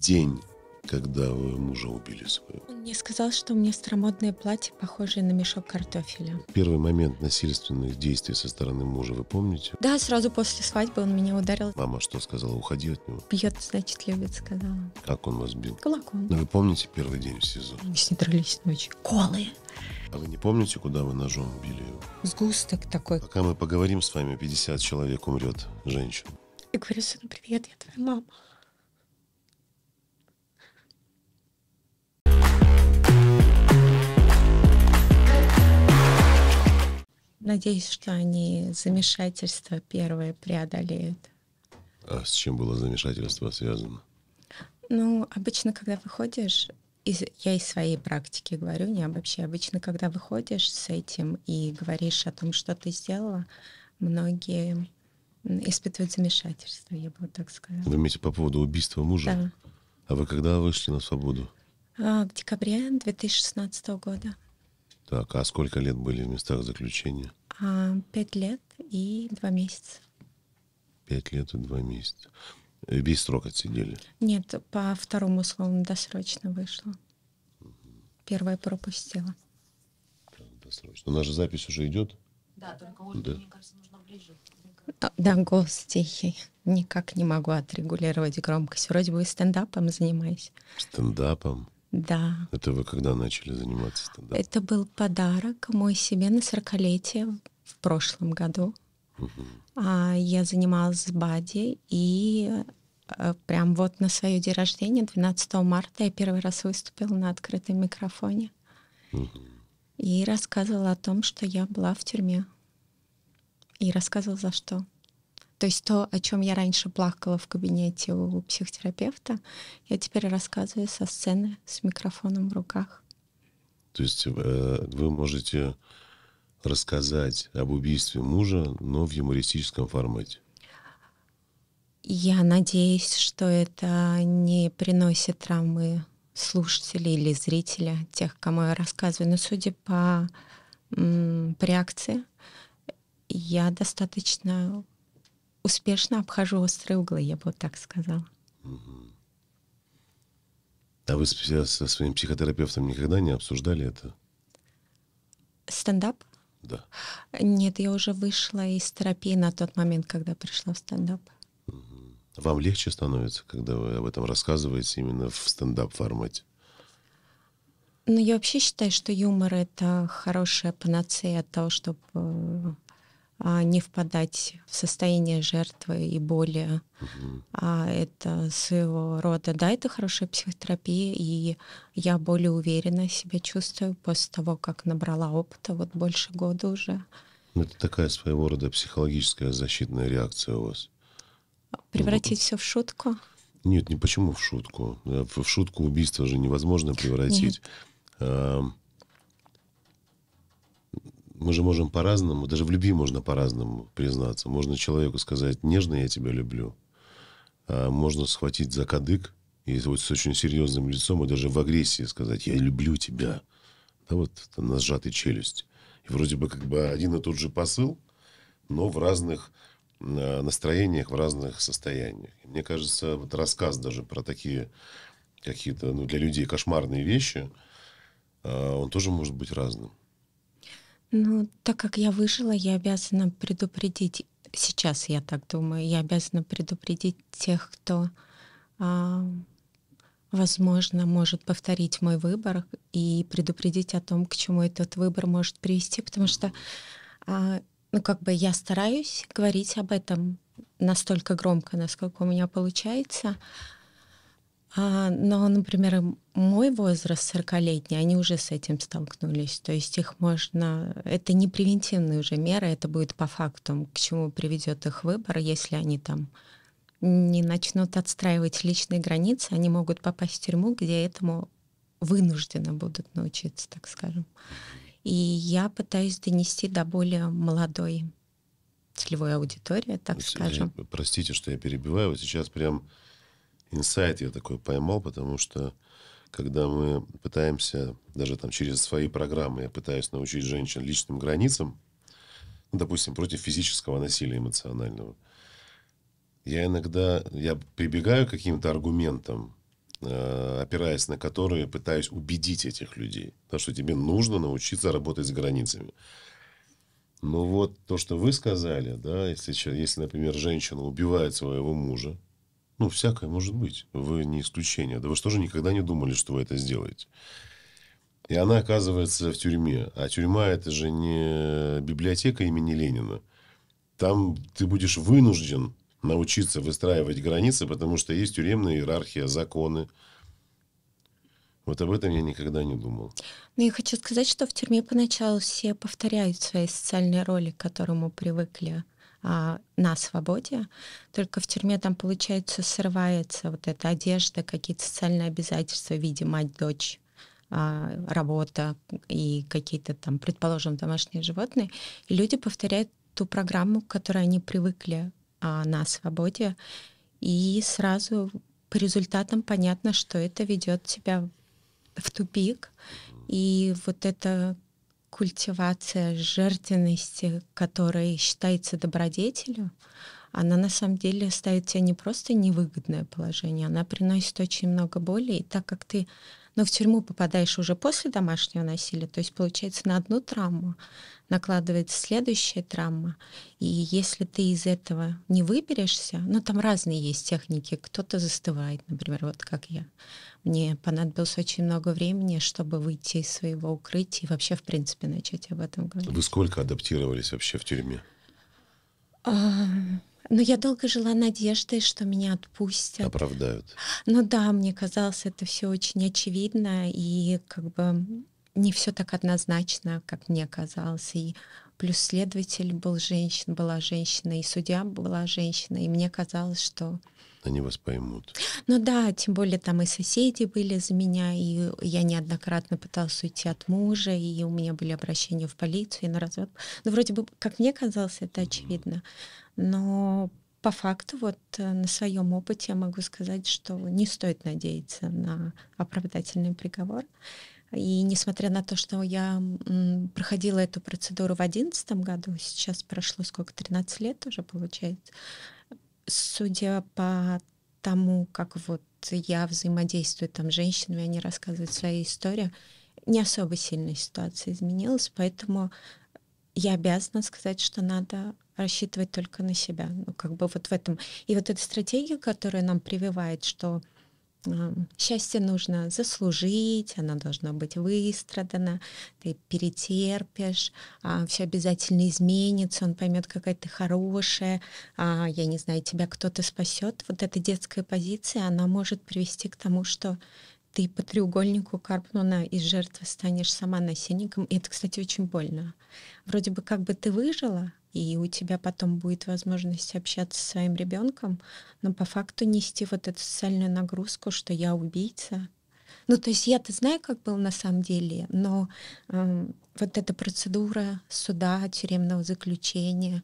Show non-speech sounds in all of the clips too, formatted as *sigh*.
день, когда вы мужа убили своего? Он мне сказал, что у меня старомодное платье, похожее на мешок картофеля. Первый момент насильственных действий со стороны мужа вы помните? Да, сразу после свадьбы он меня ударил. Мама что сказала? Уходи от него. Бьет, значит, любит, сказала. Как он вас бил? Кулаком. Но вы помните первый день в СИЗО? Мы с ней дрались ночью. Голые. А вы не помните, куда вы ножом били его? Сгусток такой. Пока мы поговорим с вами, 50 человек умрет женщин. И говорю Сын, привет, я твоя мама. Надеюсь, что они замешательство первое преодолеют. А с чем было замешательство связано? Ну, обычно, когда выходишь, из, я из своей практики говорю, не вообще. Обычно, когда выходишь с этим и говоришь о том, что ты сделала, многие испытывают замешательство, я бы так сказала. Вы имеете по поводу убийства мужа? Да. А вы когда вышли на свободу? А, в декабре 2016 года. Так, а сколько лет были в местах заключения? А, пять лет и два месяца. Пять лет и два месяца. Э, без срок отсидели? Нет, по второму слову досрочно вышло. Угу. Первое пропустила. досрочно. У нас запись уже идет? Да, только Ольга, да. мне кажется, нужно ближе. А, да, голос тихий. Никак не могу отрегулировать громкость. Вроде бы стендапом занимаюсь. Стендапом? Да. Это вы когда начали заниматься тогда? Это был подарок мой себе на 40-летие в прошлом году. Угу. А, я занималась в БАДе, и э, прям вот на свое день рождения, 12 марта, я первый раз выступила на открытом микрофоне. Угу. И рассказывала о том, что я была в тюрьме. И рассказывала за что. То есть то, о чем я раньше плакала в кабинете у психотерапевта, я теперь рассказываю со сцены с микрофоном в руках. То есть э, вы можете рассказать об убийстве мужа, но в юмористическом формате. Я надеюсь, что это не приносит травмы слушателей или зрителя, тех, кому я рассказываю. Но судя по, по реакции, я достаточно успешно обхожу острые углы, я бы вот так сказала. А вы со своим психотерапевтом никогда не обсуждали это? Стендап? Да. Нет, я уже вышла из терапии на тот момент, когда пришла в стендап. Угу. Вам легче становится, когда вы об этом рассказываете именно в стендап-формате? Ну, я вообще считаю, что юмор — это хорошая панацея от того, чтобы э, а, не впадать в состояние жертвы и боли. А это своего рода, да, это хорошая психотерапия, и я более уверенно себя чувствую после того, как набрала опыта, вот больше года уже. Ну, это такая своего рода психологическая защитная реакция у вас. Превратить ну, все в шутку? Нет, не почему в шутку. Э, в шутку убийство же невозможно превратить. Нет мы же можем по-разному, даже в любви можно по-разному признаться. Можно человеку сказать нежно «я тебя люблю», а можно схватить за кадык и вот с очень серьезным лицом и даже в агрессии сказать «я люблю тебя», да, вот на сжатой челюсть. И вроде бы как бы один и тот же посыл, но в разных а, настроениях, в разных состояниях. И мне кажется, вот рассказ даже про такие какие-то ну, для людей кошмарные вещи, а, он тоже может быть разным. Ну, так как я выжила, я обязана предупредить, сейчас я так думаю, я обязана предупредить тех, кто, а, возможно, может повторить мой выбор и предупредить о том, к чему этот выбор может привести, потому что, а, ну, как бы я стараюсь говорить об этом настолько громко, насколько у меня получается, а, но, например, мой возраст 40-летний, они уже с этим столкнулись. То есть их можно... Это не превентивные уже меры, это будет по факту, к чему приведет их выбор, если они там не начнут отстраивать личные границы, они могут попасть в тюрьму, где этому вынуждены будут научиться, так скажем. И я пытаюсь донести до более молодой целевой аудитории, так Очень, скажем. Простите, что я перебиваю. Вот сейчас прям инсайт я такой поймал, потому что когда мы пытаемся, даже там через свои программы, я пытаюсь научить женщин личным границам, ну, допустим, против физического насилия эмоционального, я иногда, я прибегаю к каким-то аргументам, э, опираясь на которые пытаюсь убедить этих людей, потому что тебе нужно научиться работать с границами. Ну вот то, что вы сказали, да, если, если, например, женщина убивает своего мужа, ну, всякое может быть. Вы не исключение. Да вы что же никогда не думали, что вы это сделаете? И она оказывается в тюрьме. А тюрьма – это же не библиотека имени Ленина. Там ты будешь вынужден научиться выстраивать границы, потому что есть тюремная иерархия, законы. Вот об этом я никогда не думал. Ну, я хочу сказать, что в тюрьме поначалу все повторяют свои социальные роли, к которым мы привыкли. А, на свободе. Только в тюрьме там, получается, срывается вот эта одежда, какие-то социальные обязательства в виде мать, дочь а, работа и какие-то там, предположим, домашние животные. И люди повторяют ту программу, к которой они привыкли а, на свободе, и сразу по результатам понятно, что это ведет тебя в тупик. И вот это культивация жертвенности, которая считается добродетелью, она на самом деле ставит тебя не просто невыгодное положение, она приносит очень много боли. И так как ты ну, в тюрьму попадаешь уже после домашнего насилия, то есть, получается, на одну травму накладывается следующая травма. И если ты из этого не выберешься, ну, там разные есть техники. Кто-то застывает, например, вот как я. Мне понадобилось очень много времени, чтобы выйти из своего укрытия и вообще, в принципе, начать об этом говорить. Вы сколько адаптировались вообще в тюрьме? А... Но ну, я долго жила надеждой, что меня отпустят. Оправдают. Ну да, мне казалось, это все очень очевидно, и как бы не все так однозначно, как мне казалось. И плюс следователь был женщин, была женщина, и судья была женщина, и мне казалось, что... Они вас поймут. Ну да, тем более там и соседи были за меня, и я неоднократно пыталась уйти от мужа, и у меня были обращения в полицию и на развод. Ну вроде бы, как мне казалось, это очевидно, но по факту вот э, на своем опыте я могу сказать, что не стоит надеяться на оправдательный приговор. И несмотря на то, что я проходила эту процедуру в 2011 году, сейчас прошло сколько, 13 лет уже получается, судя по тому, как вот я взаимодействую там с женщинами, они рассказывают свою историю, не особо сильная ситуация изменилась, поэтому я обязана сказать, что надо рассчитывать только на себя. Ну, как бы вот в этом. И вот эта стратегия, которая нам прививает, что Счастье нужно заслужить, оно должно быть выстрадано, ты перетерпишь, а, все обязательно изменится, он поймет, какая ты хорошая, а, я не знаю, тебя кто-то спасет. Вот эта детская позиция, она может привести к тому, что ты по треугольнику Карпнуна из жертвы станешь сама насильником. И это, кстати, очень больно. Вроде бы как бы ты выжила, и у тебя потом будет возможность общаться с своим ребенком, но по факту нести вот эту социальную нагрузку, что я убийца. Ну, то есть я-то знаю, как было на самом деле, но э, вот эта процедура суда, тюремного заключения,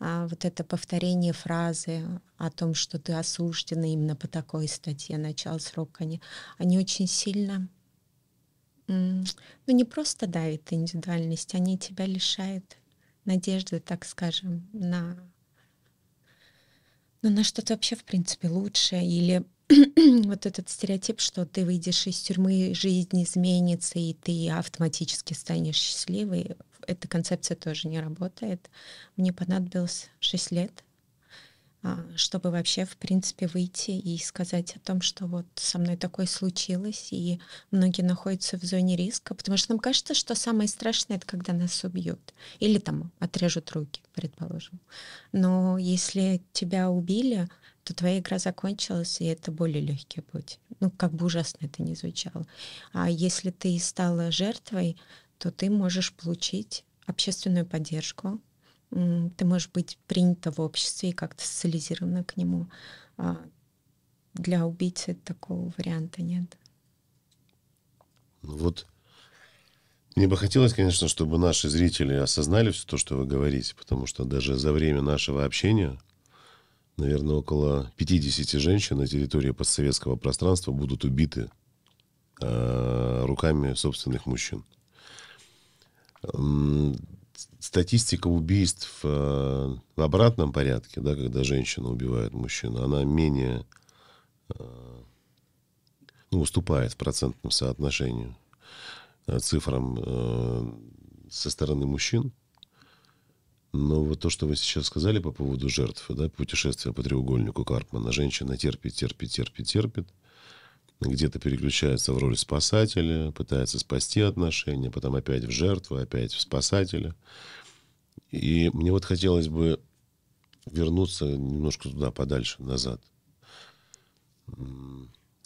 э, вот это повторение фразы о том, что ты осуждена именно по такой статье начал срока, они, они очень сильно ну, не просто давит индивидуальность, они тебя лишают надежды, так скажем, на, ну, на что-то вообще, в принципе, лучшее. Или *clears throat* вот этот стереотип, что ты выйдешь из тюрьмы, жизнь изменится, и ты автоматически станешь счастливой, эта концепция тоже не работает. Мне понадобилось 6 лет а, чтобы вообще, в принципе, выйти и сказать о том, что вот со мной такое случилось, и многие находятся в зоне риска, потому что нам кажется, что самое страшное — это когда нас убьют или там отрежут руки, предположим. Но если тебя убили, то твоя игра закончилась, и это более легкий путь. Ну, как бы ужасно это ни звучало. А если ты стала жертвой, то ты можешь получить общественную поддержку, ты можешь быть принята в обществе и как-то социализирована к нему. А для убийцы такого варианта нет. Ну вот мне бы хотелось, конечно, чтобы наши зрители осознали все то, что вы говорите, потому что даже за время нашего общения, наверное, около 50 женщин на территории постсоветского пространства будут убиты а, руками собственных мужчин статистика убийств э, в обратном порядке, да, когда женщина убивает мужчину, она менее э, ну, уступает в процентном соотношении э, цифрам со стороны мужчин. Но вот то, что вы сейчас сказали по поводу жертв, да, путешествия по треугольнику Карпмана, женщина терпит, терпит, терпит, терпит, где-то переключается в роль спасателя, пытается спасти отношения, потом опять в жертву, опять в спасателя. И мне вот хотелось бы вернуться немножко туда, подальше, назад.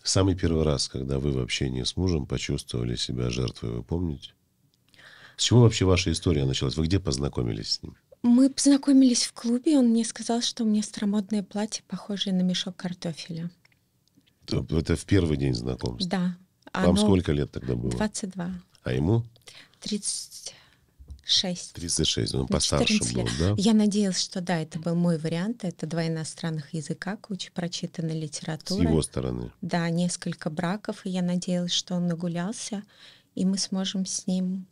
Самый первый раз, когда вы в общении с мужем почувствовали себя жертвой, вы помните? С чего вообще ваша история началась? Вы где познакомились с ним? Мы познакомились в клубе, он мне сказал, что у меня старомодное платье, похожее на мешок картофеля. Это в первый день знакомства? Да. Оно... Вам сколько лет тогда было? 22. А ему? 36. 36, он ну, постарше был, да? Я надеялась, что да, это был мой вариант. Это два иностранных языка, куча прочитанной литературы. С его стороны? Да, несколько браков, и я надеялась, что он нагулялся, и мы сможем с ним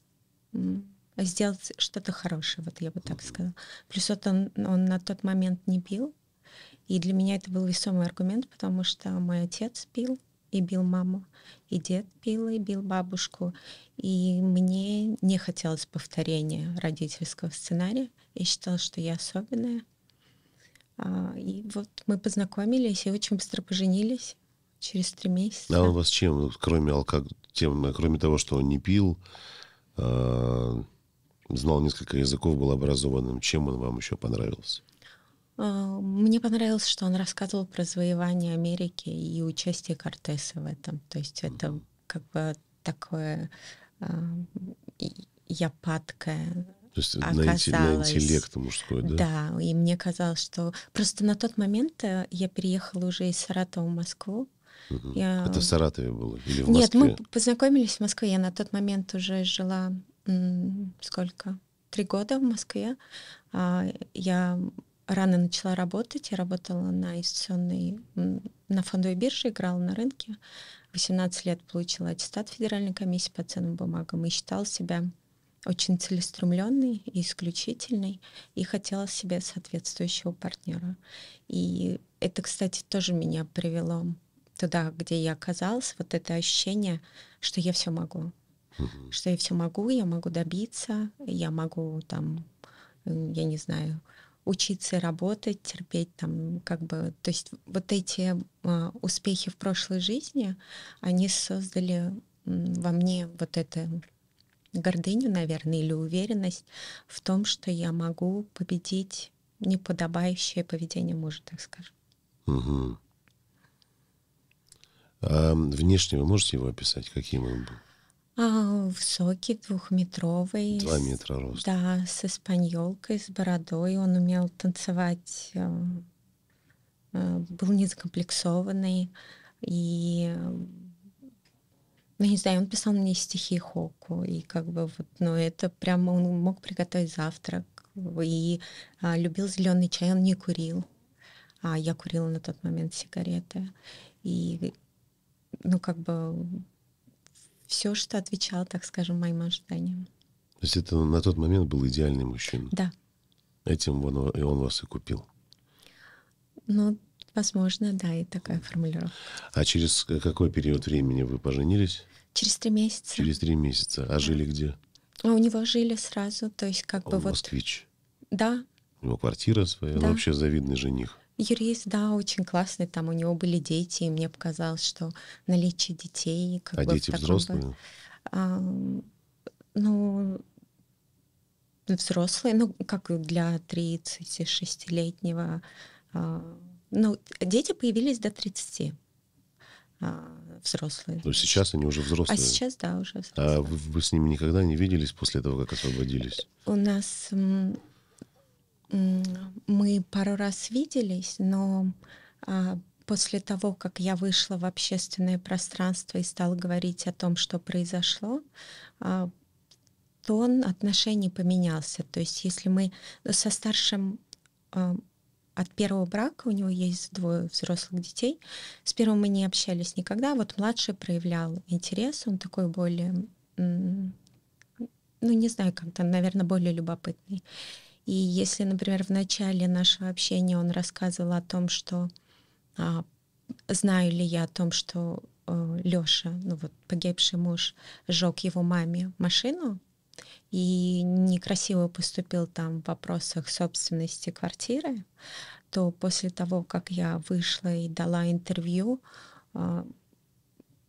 сделать что-то хорошее, вот я бы так сказала. Плюс вот он, он на тот момент не пил, и для меня это был весомый аргумент, потому что мой отец пил и бил маму, и дед пил и бил бабушку. И мне не хотелось повторения родительского сценария. Я считала, что я особенная. А, и вот мы познакомились и очень быстро поженились через три месяца. А он вас чем, кроме алкоголя, тем, кроме того, что он не пил, а, знал несколько языков, был образованным, чем он вам еще понравился? А, мне понравилось, что он рассказывал про завоевание Америки и участие Кортеса в этом. То есть это как бы такое а, япаткое то есть оказалось. на, интеллект мужской, да? Да, и мне казалось, что просто на тот момент э, я переехала уже из Саратова в Москву. Я... Это а в Саратове было? Или в Москве? Нет, мы познакомились в Москве. Я на тот момент уже жила сколько? Три года в Москве. я рано начала работать. Я работала на инвестиционной, на фондовой бирже, играла на рынке. 18 лет получила аттестат Федеральной комиссии по ценным бумагам и считала себя очень целеустремленной и исключительной, и хотела себе соответствующего партнера. И это, кстати, тоже меня привело туда, где я оказалась, вот это ощущение, что я все могу. Что я все могу, я могу добиться, я могу там, я не знаю, учиться работать, терпеть там, как бы, то есть вот эти э, успехи в прошлой жизни, они создали во мне вот это гордыню, наверное, или уверенность в том, что я могу победить неподобающее поведение мужа, так скажем. Угу. А внешне вы можете его описать? Каким он был? А, высокий, двухметровый. Два метра рост. Да, с испаньолкой, с бородой. Он умел танцевать, э, э, был незакомплексованный. И, ну, не знаю, он писал мне стихи Хоку. И как бы вот, ну, это прям он мог приготовить завтрак. И а, любил зеленый чай, он не курил. А я курила на тот момент сигареты. И, ну, как бы все, что отвечало, так скажем, моим ожиданиям. То есть это на тот момент был идеальный мужчина? Да. Этим он, и он вас и купил? Ну, возможно, да, и такая формулировка. А через какой период времени вы поженились? Через три месяца. Через три месяца. А да. жили где? А у него жили сразу, то есть как а он бы москвич. вот... москвич? Да. У него квартира своя, да. он вообще завидный жених. Юрист, да, очень классный, там у него были дети, и мне показалось, что наличие детей... Как а бы, дети взрослые? Бы, а, ну, взрослые, ну, как для 36-летнего. А, ну, дети появились до 30 а, взрослые. Ну, сейчас они уже а взрослые. А сейчас, да, уже а взрослые. А вы, вы с ними никогда не виделись после того, как освободились? У нас мы пару раз виделись, но а, после того, как я вышла в общественное пространство и стала говорить о том, что произошло, а, тон отношений поменялся. То есть если мы со старшим а, от первого брака, у него есть двое взрослых детей, с первым мы не общались никогда, вот младший проявлял интерес, он такой более, ну не знаю, как-то, наверное, более любопытный. И если, например, в начале нашего общения он рассказывал о том, что а, знаю ли я о том, что э, Лёша, ну вот погибший муж, сжег его маме машину и некрасиво поступил там в вопросах собственности квартиры, то после того, как я вышла и дала интервью, э,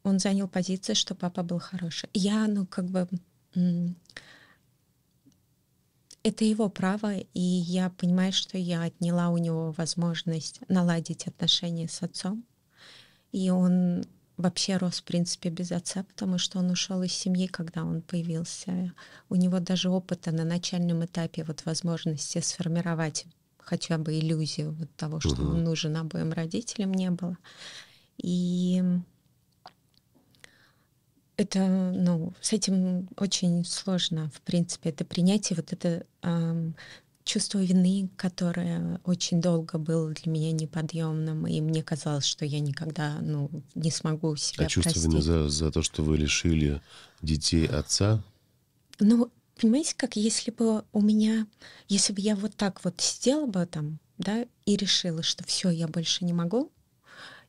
он занял позицию, что папа был хороший. Я, ну, как бы... М- это его право, и я понимаю, что я отняла у него возможность наладить отношения с отцом. И он вообще рос, в принципе, без отца, потому что он ушел из семьи, когда он появился. У него даже опыта на начальном этапе вот возможности сформировать хотя бы иллюзию вот того, что угу. он нужен обоим родителям, не было. И это, ну, с этим очень сложно, в принципе, это принятие вот это эм, чувство вины, которое очень долго было для меня неподъемным, и мне казалось, что я никогда, ну, не смогу себя А чувство простить. вины за, за то, что вы лишили детей отца? Ну, понимаете, как если бы у меня, если бы я вот так вот сидела бы там, да, и решила, что все, я больше не могу,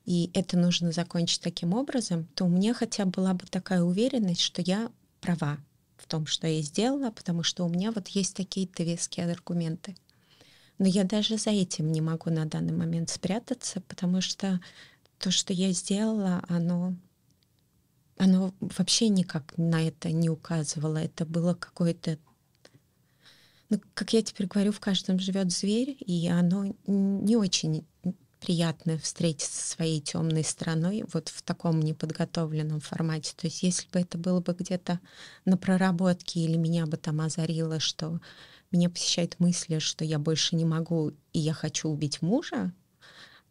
и это нужно закончить таким образом, то у меня хотя бы была бы такая уверенность, что я права в том, что я сделала, потому что у меня вот есть такие-то веские аргументы. Но я даже за этим не могу на данный момент спрятаться, потому что то, что я сделала, оно, оно вообще никак на это не указывало. Это было какое-то ну, как я теперь говорю, в каждом живет зверь, и оно не очень приятно встретиться со своей темной стороной вот в таком неподготовленном формате. То есть если бы это было бы где-то на проработке или меня бы там озарило, что меня посещают мысли, что я больше не могу и я хочу убить мужа,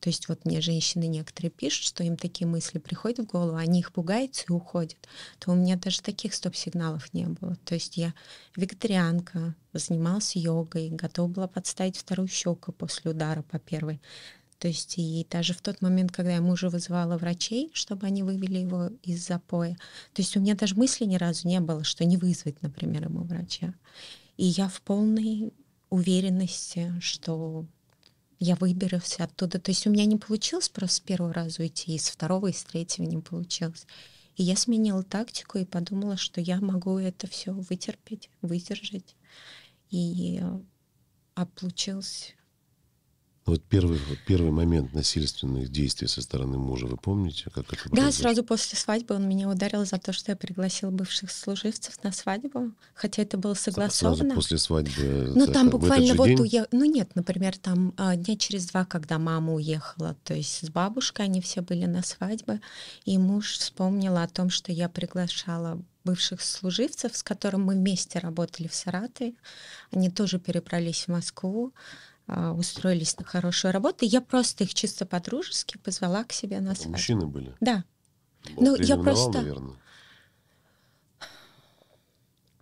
то есть вот мне женщины некоторые пишут, что им такие мысли приходят в голову, они их пугаются и уходят, то у меня даже таких стоп-сигналов не было. То есть я вегетарианка, занималась йогой, готова была подставить вторую щеку после удара по первой. То есть и даже в тот момент, когда я мужа вызывала врачей, чтобы они вывели его из запоя, то есть у меня даже мысли ни разу не было, что не вызвать, например, ему врача. И я в полной уверенности, что я выберусь оттуда. То есть у меня не получилось просто с первого раза уйти, и с второго, и с третьего не получилось. И я сменила тактику и подумала, что я могу это все вытерпеть, выдержать. И а, а получилось ну, вот первый, вот первый момент насильственных действий со стороны мужа, вы помните, как это было? Да, сразу после свадьбы он меня ударил за то, что я пригласила бывших служивцев на свадьбу, хотя это было согласовано. Сразу после свадьбы? Ну, там это, буквально вот уехал. Ну, нет, например, там а, дня через два, когда мама уехала, то есть с бабушкой они все были на свадьбе, и муж вспомнил о том, что я приглашала бывших служивцев, с которым мы вместе работали в Саратове. Они тоже перебрались в Москву. А, устроились на хорошую работу. Я просто их чисто по-дружески позвала к себе на свадьбу. Мужчины были? Да. ну, я просто... Наверное.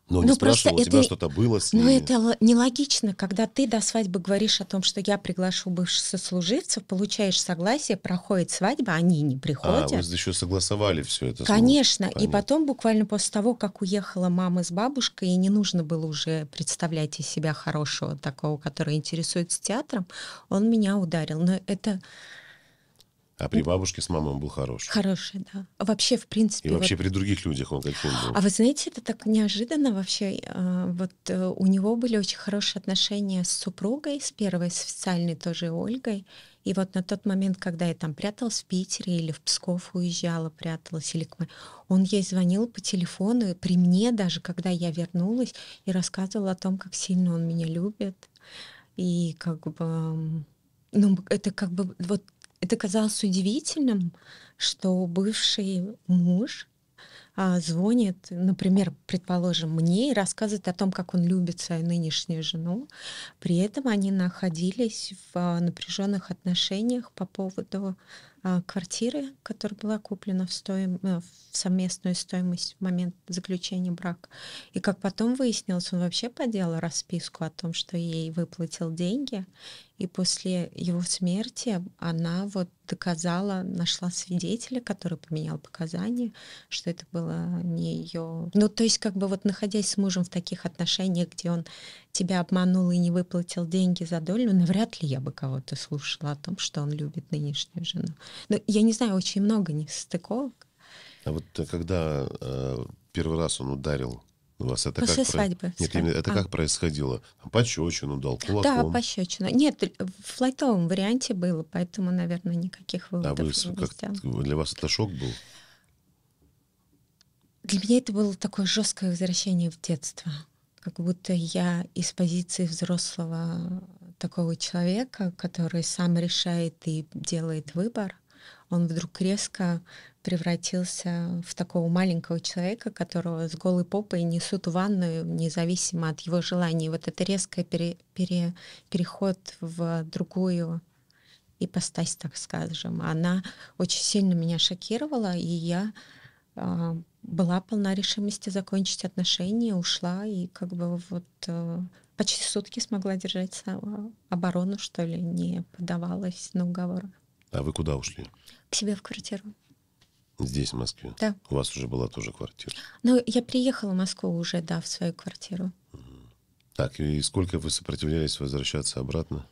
Но ну, просто у это, тебя что-то было с ними. Ну, это нелогично, когда ты до свадьбы говоришь о том, что я приглашу бывших сослуживцев, получаешь согласие, проходит свадьба, они не приходят. А, вы еще согласовали все это. Конечно, и потом буквально после того, как уехала мама с бабушкой, и не нужно было уже представлять из себя хорошего такого, который интересуется театром, он меня ударил. Но это а при бабушке с мамой он был хороший. Хороший, да. А вообще, в принципе. И вообще вот... при других людях он каким был. А вы знаете, это так неожиданно вообще. А, вот э, у него были очень хорошие отношения с супругой, с первой, с официальной тоже Ольгой. И вот на тот момент, когда я там пряталась в Питере или в Псков уезжала, пряталась, или к... он ей звонил по телефону, при мне даже, когда я вернулась, и рассказывал о том, как сильно он меня любит. И как бы... Ну, это как бы вот это казалось удивительным, что бывший муж а, звонит, например, предположим, мне и рассказывает о том, как он любит свою нынешнюю жену. При этом они находились в а, напряженных отношениях по поводу а, квартиры, которая была куплена в, стоим, э, в совместную стоимость в момент заключения брака. И как потом выяснилось, он вообще подделал расписку о том, что ей выплатил деньги. И после его смерти она вот доказала, нашла свидетеля, который поменял показания, что это было не ее. Ну, то есть как бы вот находясь с мужем в таких отношениях, где он тебя обманул и не выплатил деньги за долю, навряд ли я бы кого-то слушала о том, что он любит нынешнюю жену. Но ну, я не знаю, очень много нестыковок. А вот э, когда э, первый раз он ударил вас это После как свадьбы. Про... Нет, именно это а. как происходило? Пощечину дал, кулаком? Да, пощечину. Нет, в лайтовом варианте было, поэтому, наверное, никаких выводов а вы, не как... Для вас это шок был? Для меня это было такое жесткое возвращение в детство как будто я из позиции взрослого такого человека, который сам решает и делает выбор, он вдруг резко превратился в такого маленького человека, которого с голой попой несут в ванную, независимо от его желаний. Вот это резкое пере, пере, переход в другую ипостась, так скажем, она очень сильно меня шокировала, и я а, была полна решимости закончить отношения, ушла и как бы вот э, почти сутки смогла держать оборону, что ли, не подавалась на уговоры. А вы куда ушли? К себе в квартиру. Здесь, в Москве? Да. У вас уже была тоже квартира? Ну, я приехала в Москву уже, да, в свою квартиру. Так, и сколько вы сопротивлялись возвращаться обратно?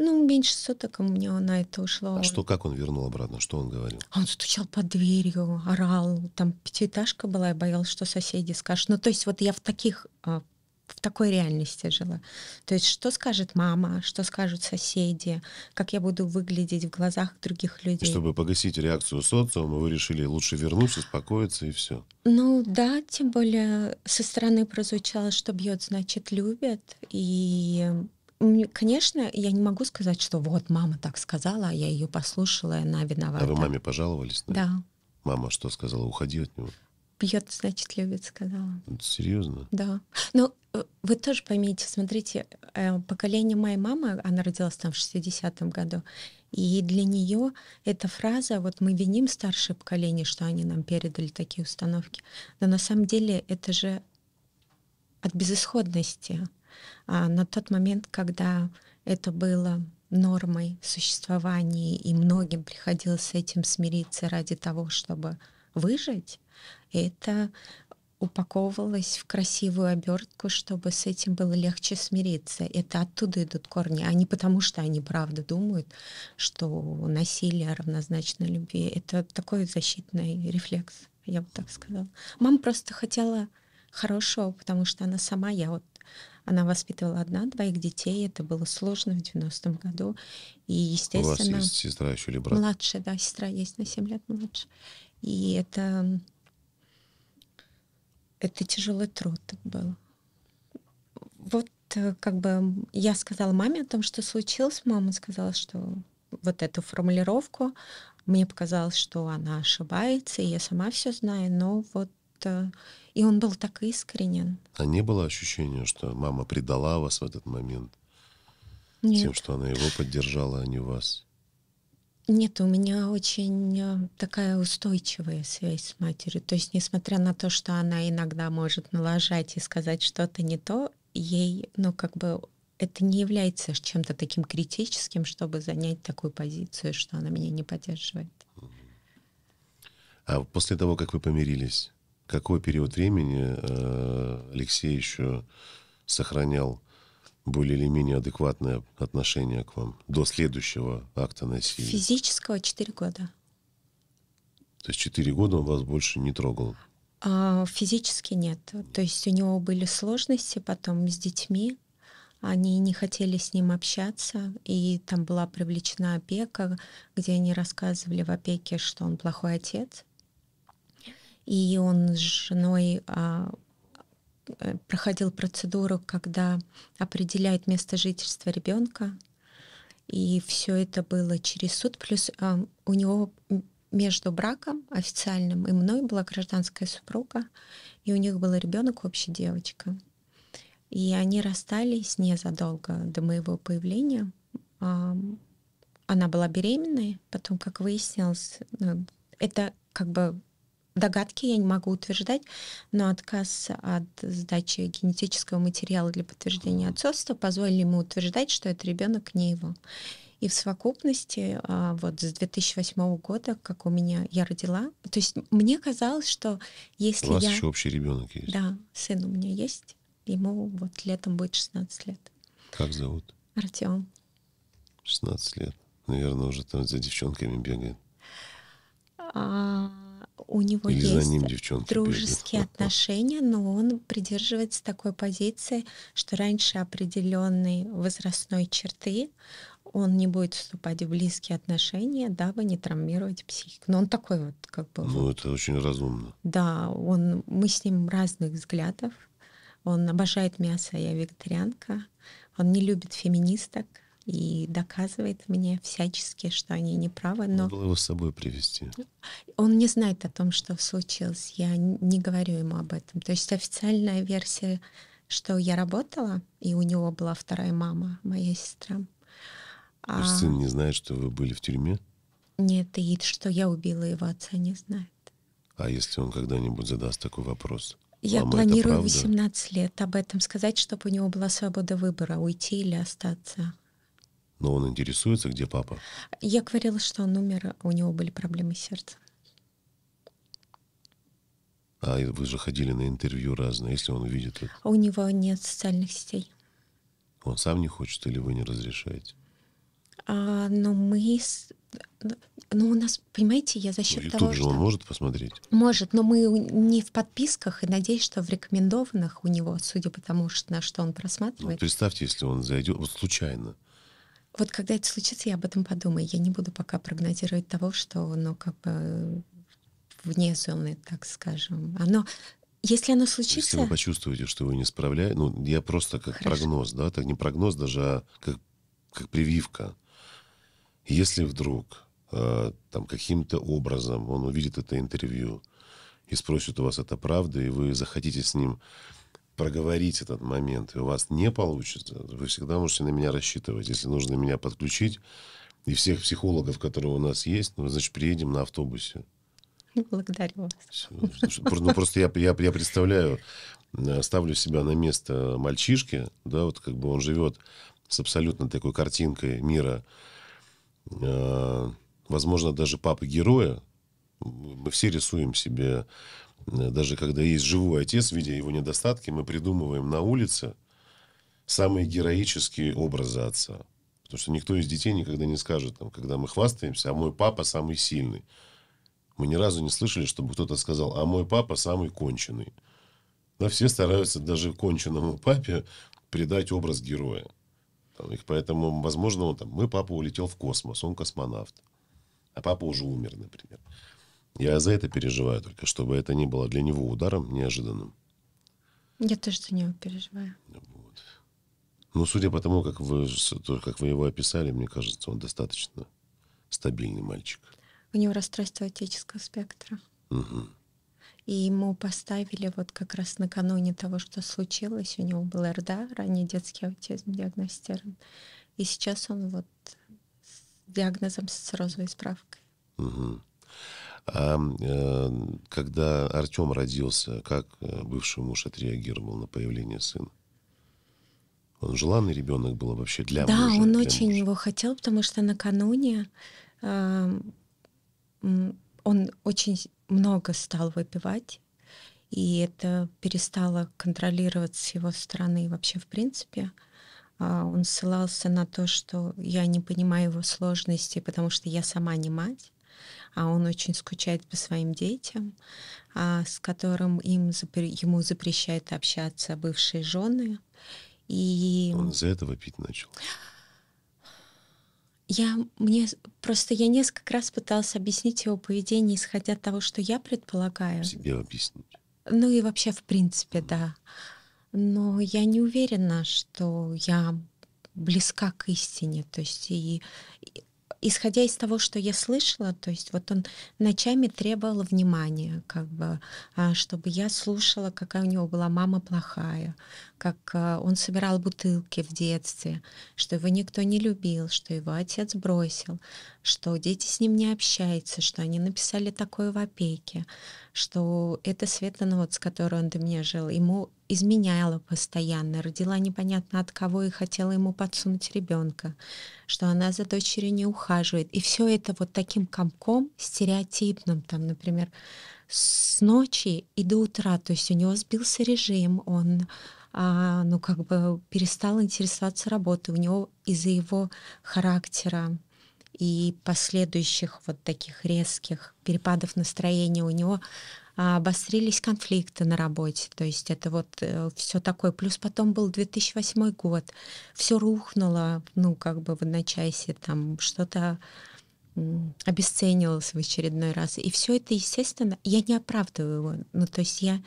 Ну, меньше суток у меня на это ушло. А что, как он вернул обратно? Что он говорил? Он стучал под дверью, орал. Там пятиэтажка была, я боялась, что соседи скажут. Ну, то есть вот я в таких а, в такой реальности жила. То есть что скажет мама, что скажут соседи, как я буду выглядеть в глазах других людей. Чтобы погасить реакцию социума, вы решили лучше вернуться, успокоиться и все. Ну да, тем более со стороны прозвучало, что бьет, значит любят. И Конечно, я не могу сказать, что вот мама так сказала, а я ее послушала, и она виновата. А вы маме пожаловались? Да. да. Мама что сказала? Уходи от него. Бьет, значит, любит, сказала. Ну, это серьезно? Да. Ну э, вы тоже поймите, смотрите, э, поколение моей мамы, она родилась там в 60-м году, и для нее эта фраза, вот мы виним старшее поколение, что они нам передали такие установки, но на самом деле это же от безысходности. А на тот момент, когда это было нормой существования, и многим приходилось с этим смириться ради того, чтобы выжить, это упаковывалось в красивую обертку, чтобы с этим было легче смириться. Это оттуда идут корни, а не потому, что они правда думают, что насилие равнозначно любви. Это такой защитный рефлекс, я бы так сказала. Мама просто хотела хорошего, потому что она сама, я вот она воспитывала одна двоих детей, это было сложно в 90-м году. И, естественно... У вас есть сестра еще или брат? Младшая, да, сестра есть на 7 лет младше. И это... Это тяжелый труд был. Вот э, как бы я сказала маме о том, что случилось. Мама сказала, что вот эту формулировку мне показалось, что она ошибается, и я сама все знаю, но вот э, и он был так искренен. А не было ощущения, что мама предала вас в этот момент? Нет. Тем, что она его поддержала, а не вас? Нет, у меня очень э, такая устойчивая связь с матерью. То есть, несмотря на то, что она иногда может налажать и сказать что-то не то, ей, ну, как бы это не является чем-то таким критическим, чтобы занять такую позицию, что она меня не поддерживает. А после того, как вы помирились, какой период времени э, Алексей еще сохранял более или менее адекватное отношение к вам до следующего акта насилия? Физического 4 года. То есть 4 года он вас больше не трогал? А, физически нет. То есть у него были сложности потом с детьми. Они не хотели с ним общаться, и там была привлечена опека, где они рассказывали в опеке, что он плохой отец, и он с женой а, э, проходил процедуру, когда определяет место жительства ребенка. И все это было через суд. Плюс а, у него между браком официальным и мной была гражданская супруга, и у них был ребенок, общая девочка. И они расстались незадолго до моего появления. А, она была беременной, потом, как выяснилось, э, это как бы догадки, я не могу утверждать, но отказ от сдачи генетического материала для подтверждения отцовства позволили ему утверждать, что этот ребенок не его. И в совокупности а, вот с 2008 года, как у меня я родила, то есть мне казалось, что если у вас я... еще общий ребенок есть? Да, сын у меня есть, ему вот летом будет 16 лет. Как зовут? Артем. 16 лет. Наверное, уже там за девчонками бегает. А у него Или есть за ним дружеские бегают. отношения, но он придерживается такой позиции, что раньше определенной возрастной черты он не будет вступать в близкие отношения, дабы не травмировать психику. Но ну, он такой вот как бы... Ну, это очень разумно. Да, он, мы с ним разных взглядов. Он обожает мясо, а я вегетарианка. Он не любит феминисток и доказывает мне всячески, что они неправы. Но... Надо было его с собой привести. Он не знает о том, что случилось. Я не говорю ему об этом. То есть официальная версия, что я работала, и у него была вторая мама, моя сестра. Ваш а... сын не знает, что вы были в тюрьме? Нет, и что я убила его отца, не знает. А если он когда-нибудь задаст такой вопрос? Я Мама, планирую 18 лет об этом сказать, чтобы у него была свобода выбора, уйти или остаться но он интересуется, где папа. Я говорила, что он умер, у него были проблемы с сердцем. А вы же ходили на интервью разные, если он видит это. У него нет социальных сетей. Он сам не хочет или вы не разрешаете? А, но ну, мы... Ну, у нас, понимаете, я за счет ну, того, же что... он может посмотреть? Может, но мы не в подписках, и надеюсь, что в рекомендованных у него, судя по тому, что, на что он просматривает. Ну, представьте, если он зайдет вот случайно, вот когда это случится, я об этом подумаю. Я не буду пока прогнозировать того, что оно как бы вне зоны, так скажем. Оно если оно случится... Если вы почувствуете, что вы не справляетесь... Ну, я просто как Хорошо. прогноз, да? Так не прогноз даже, а как, как прививка. Если вдруг э, там каким-то образом он увидит это интервью и спросит у вас, это правда, и вы захотите с ним проговорить этот момент, и у вас не получится, вы всегда можете на меня рассчитывать. Если нужно меня подключить, и всех психологов, которые у нас есть, ну, значит, приедем на автобусе. Благодарю вас. Все. Ну, просто я, я, я представляю, э, ставлю себя на место мальчишки, да, вот как бы он живет с абсолютно такой картинкой мира, э, возможно, даже папы героя. Мы все рисуем себе Э, даже когда есть живой отец, видя его недостатки, мы придумываем на улице самые героические образы отца. Потому что никто из детей никогда не скажет, там, когда мы хвастаемся, а мой папа самый сильный. Мы ни разу не слышали, чтобы кто-то сказал, а мой папа самый конченый. Да все стараются даже конченному *laughs* папе придать образ героя. Там, их поэтому, возможно, он там, мы папа улетел в космос, он космонавт. А папа уже умер, например. Я за это переживаю только, чтобы это не было для него ударом неожиданным. Я тоже за него переживаю. Вот. Ну, судя по тому, как вы, то, как вы его описали, мне кажется, он достаточно стабильный мальчик. У него расстройство отеческого спектра. Угу. И ему поставили вот как раз накануне того, что случилось, у него был РДА, ранний детский аутизм диагностирован. И сейчас он вот с диагнозом с розовой справкой. Угу. А э, когда Артем родился, как э, бывший муж отреагировал на появление сына? Он желанный ребенок был вообще для да, мужа. Да, он очень мужа. его хотел, потому что накануне э, он очень много стал выпивать, и это перестало контролировать с его стороны вообще в принципе. А, он ссылался на то, что я не понимаю его сложности, потому что я сама не мать а он очень скучает по своим детям, а, с которым им запре- ему запрещают общаться бывшие жены. И... Он из-за этого пить начал? Я мне просто я несколько раз пыталась объяснить его поведение, исходя от того, что я предполагаю. Себе объяснить. Ну и вообще, в принципе, да. Но я не уверена, что я близка к истине. То есть и, и исходя из того, что я слышала, то есть вот он ночами требовал внимания, как бы, а, чтобы я слушала, какая у него была мама плохая, как а, он собирал бутылки в детстве, что его никто не любил, что его отец бросил, что дети с ним не общаются, что они написали такое в опеке, что это Светлана, вот, с которой он до меня жил, ему изменяла постоянно, родила непонятно от кого и хотела ему подсунуть ребенка, что она за дочерью не ухаживает. И все это вот таким комком стереотипным, там, например, с ночи и до утра, то есть у него сбился режим, он а, ну, как бы перестал интересоваться работой, у него из-за его характера и последующих вот таких резких перепадов настроения у него а, обострились конфликты на работе, то есть это вот э, все такое. Плюс потом был 2008 год, все рухнуло, ну как бы в одночасье там что-то обесценивалось в очередной раз. И все это, естественно, я не оправдываю его. Ну, то есть я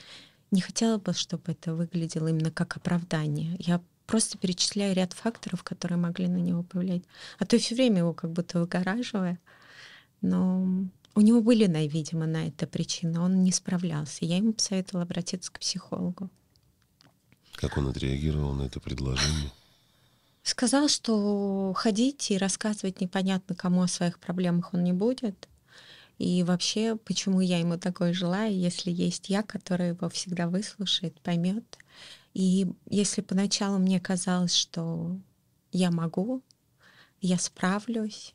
не хотела бы, чтобы это выглядело именно как оправдание. Я просто перечисляю ряд факторов, которые могли на него повлиять. А то все время его как будто выгораживая. Но у него были, видимо, на это причины. Он не справлялся. Я ему посоветовала обратиться к психологу. Как он отреагировал на это предложение? Сказал, что ходить и рассказывать непонятно кому о своих проблемах он не будет. И вообще, почему я ему такое желаю, если есть я, которая его всегда выслушает, поймет. И если поначалу мне казалось, что я могу, я справлюсь,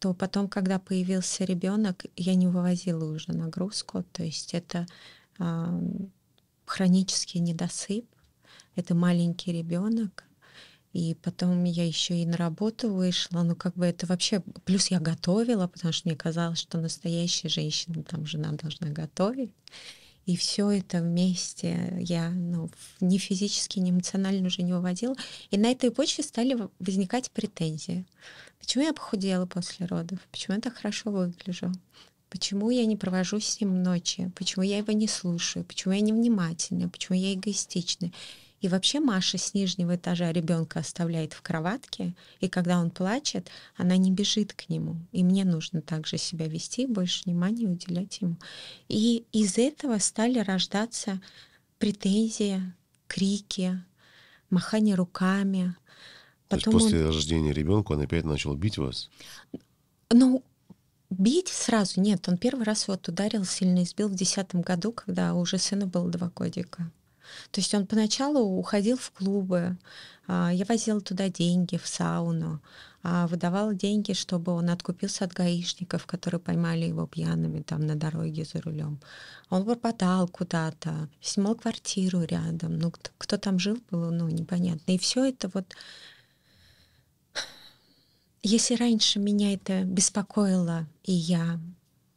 то потом, когда появился ребенок, я не вывозила уже нагрузку, то есть это э, хронический недосып, это маленький ребенок, и потом я еще и на работу вышла. Ну, как бы это вообще... Плюс я готовила, потому что мне казалось, что настоящая женщина, там жена должна готовить. И все это вместе я ну, ни физически, ни эмоционально уже не выводила. И на этой почве стали возникать претензии. Почему я похудела после родов? Почему я так хорошо выгляжу? Почему я не провожу с ним ночи? Почему я его не слушаю? Почему я невнимательна? Почему я эгоистична? И вообще Маша с нижнего этажа ребенка оставляет в кроватке, и когда он плачет, она не бежит к нему. И мне нужно также себя вести, больше внимания уделять ему. И из этого стали рождаться претензии, крики, махание руками — Потом То есть после он... рождения ребенка он опять начал бить вас? Ну, бить сразу нет. Он первый раз вот ударил, сильно избил в десятом году, когда уже сыну было два годика. То есть он поначалу уходил в клубы, а, я возила туда деньги, в сауну, а, выдавала деньги, чтобы он откупился от гаишников, которые поймали его пьяными там на дороге за рулем. Он пропадал куда-то, снимал квартиру рядом, ну кто, кто там жил было, ну непонятно. И все это вот если раньше меня это беспокоило, и я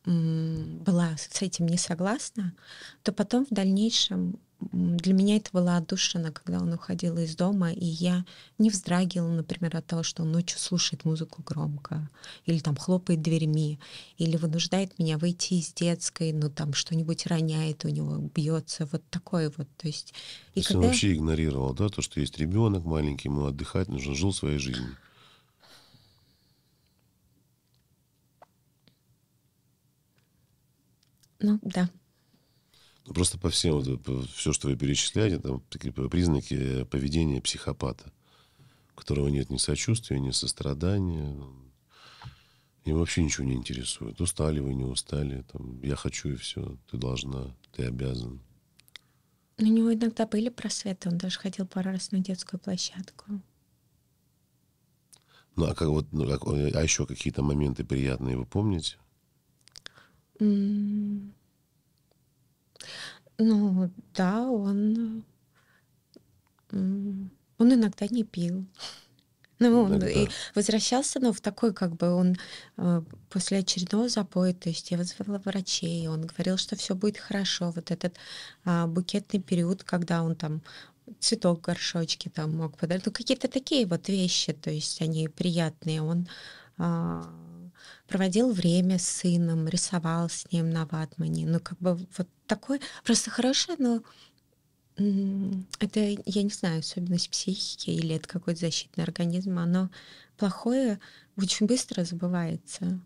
была с этим не согласна, то потом в дальнейшем для меня это было отдушина, когда он уходил из дома, и я не вздрагивала, например, от того, что он ночью слушает музыку громко, или там хлопает дверьми, или вынуждает меня выйти из детской, ну там что-нибудь роняет у него, бьется, вот такое вот. То есть, и то когда... он вообще игнорировал, да, то, что есть ребенок маленький, ему отдыхать нужно, жил своей жизнью. Ну, да. Ну, просто по всем, вот, по, все, что вы перечисляете, там такие признаки поведения психопата, у которого нет ни сочувствия, ни сострадания. Им вообще ничего не интересует. Устали вы, не устали. Там, я хочу и все. Ты должна, ты обязан. У него иногда были просветы. Он даже ходил пару раз на детскую площадку. Ну, а как вот, ну, как, а еще какие-то моменты приятные вы помните? Ну да, он, он иногда не пил. Ну, он и возвращался, но в такой, как бы он э, после очередного запоя, то есть я вызвала врачей, он говорил, что все будет хорошо. Вот этот а, букетный период, когда он там цветок в горшочке там мог подарить, ну какие-то такие вот вещи, то есть они приятные. Он а, проводил время с сыном, рисовал с ним на ватмане. Ну, как бы вот такой просто хорошее, но ну, это, я не знаю, особенность психики или это какой-то защитный организм, оно плохое, очень быстро забывается.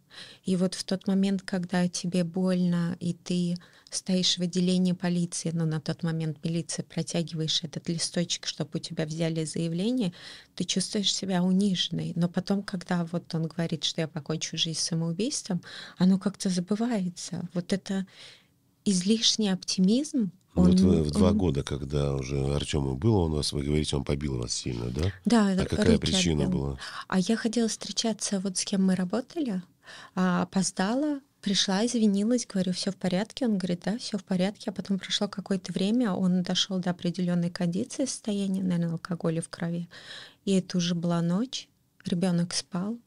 И вот в тот момент, когда тебе больно, и ты стоишь в отделении полиции, но ну, на тот момент милиция протягиваешь этот листочек, чтобы у тебя взяли заявление, ты чувствуешь себя униженной. Но потом, когда вот он говорит, что я покончу жизнь самоубийством, оно как-то забывается. Вот это излишний оптимизм, он, вот вы в два он... года, когда уже Артему было у нас, вы говорите, он побил вас сильно, да? Да. А какая Ричард причина бил. была? А я хотела встречаться вот с кем мы работали, а опоздала, пришла, извинилась, говорю, все в порядке. Он говорит, да, все в порядке. А потом прошло какое-то время, он дошел до определенной кондиции состояния, наверное, алкоголя в крови. И это уже была ночь, ребенок спал,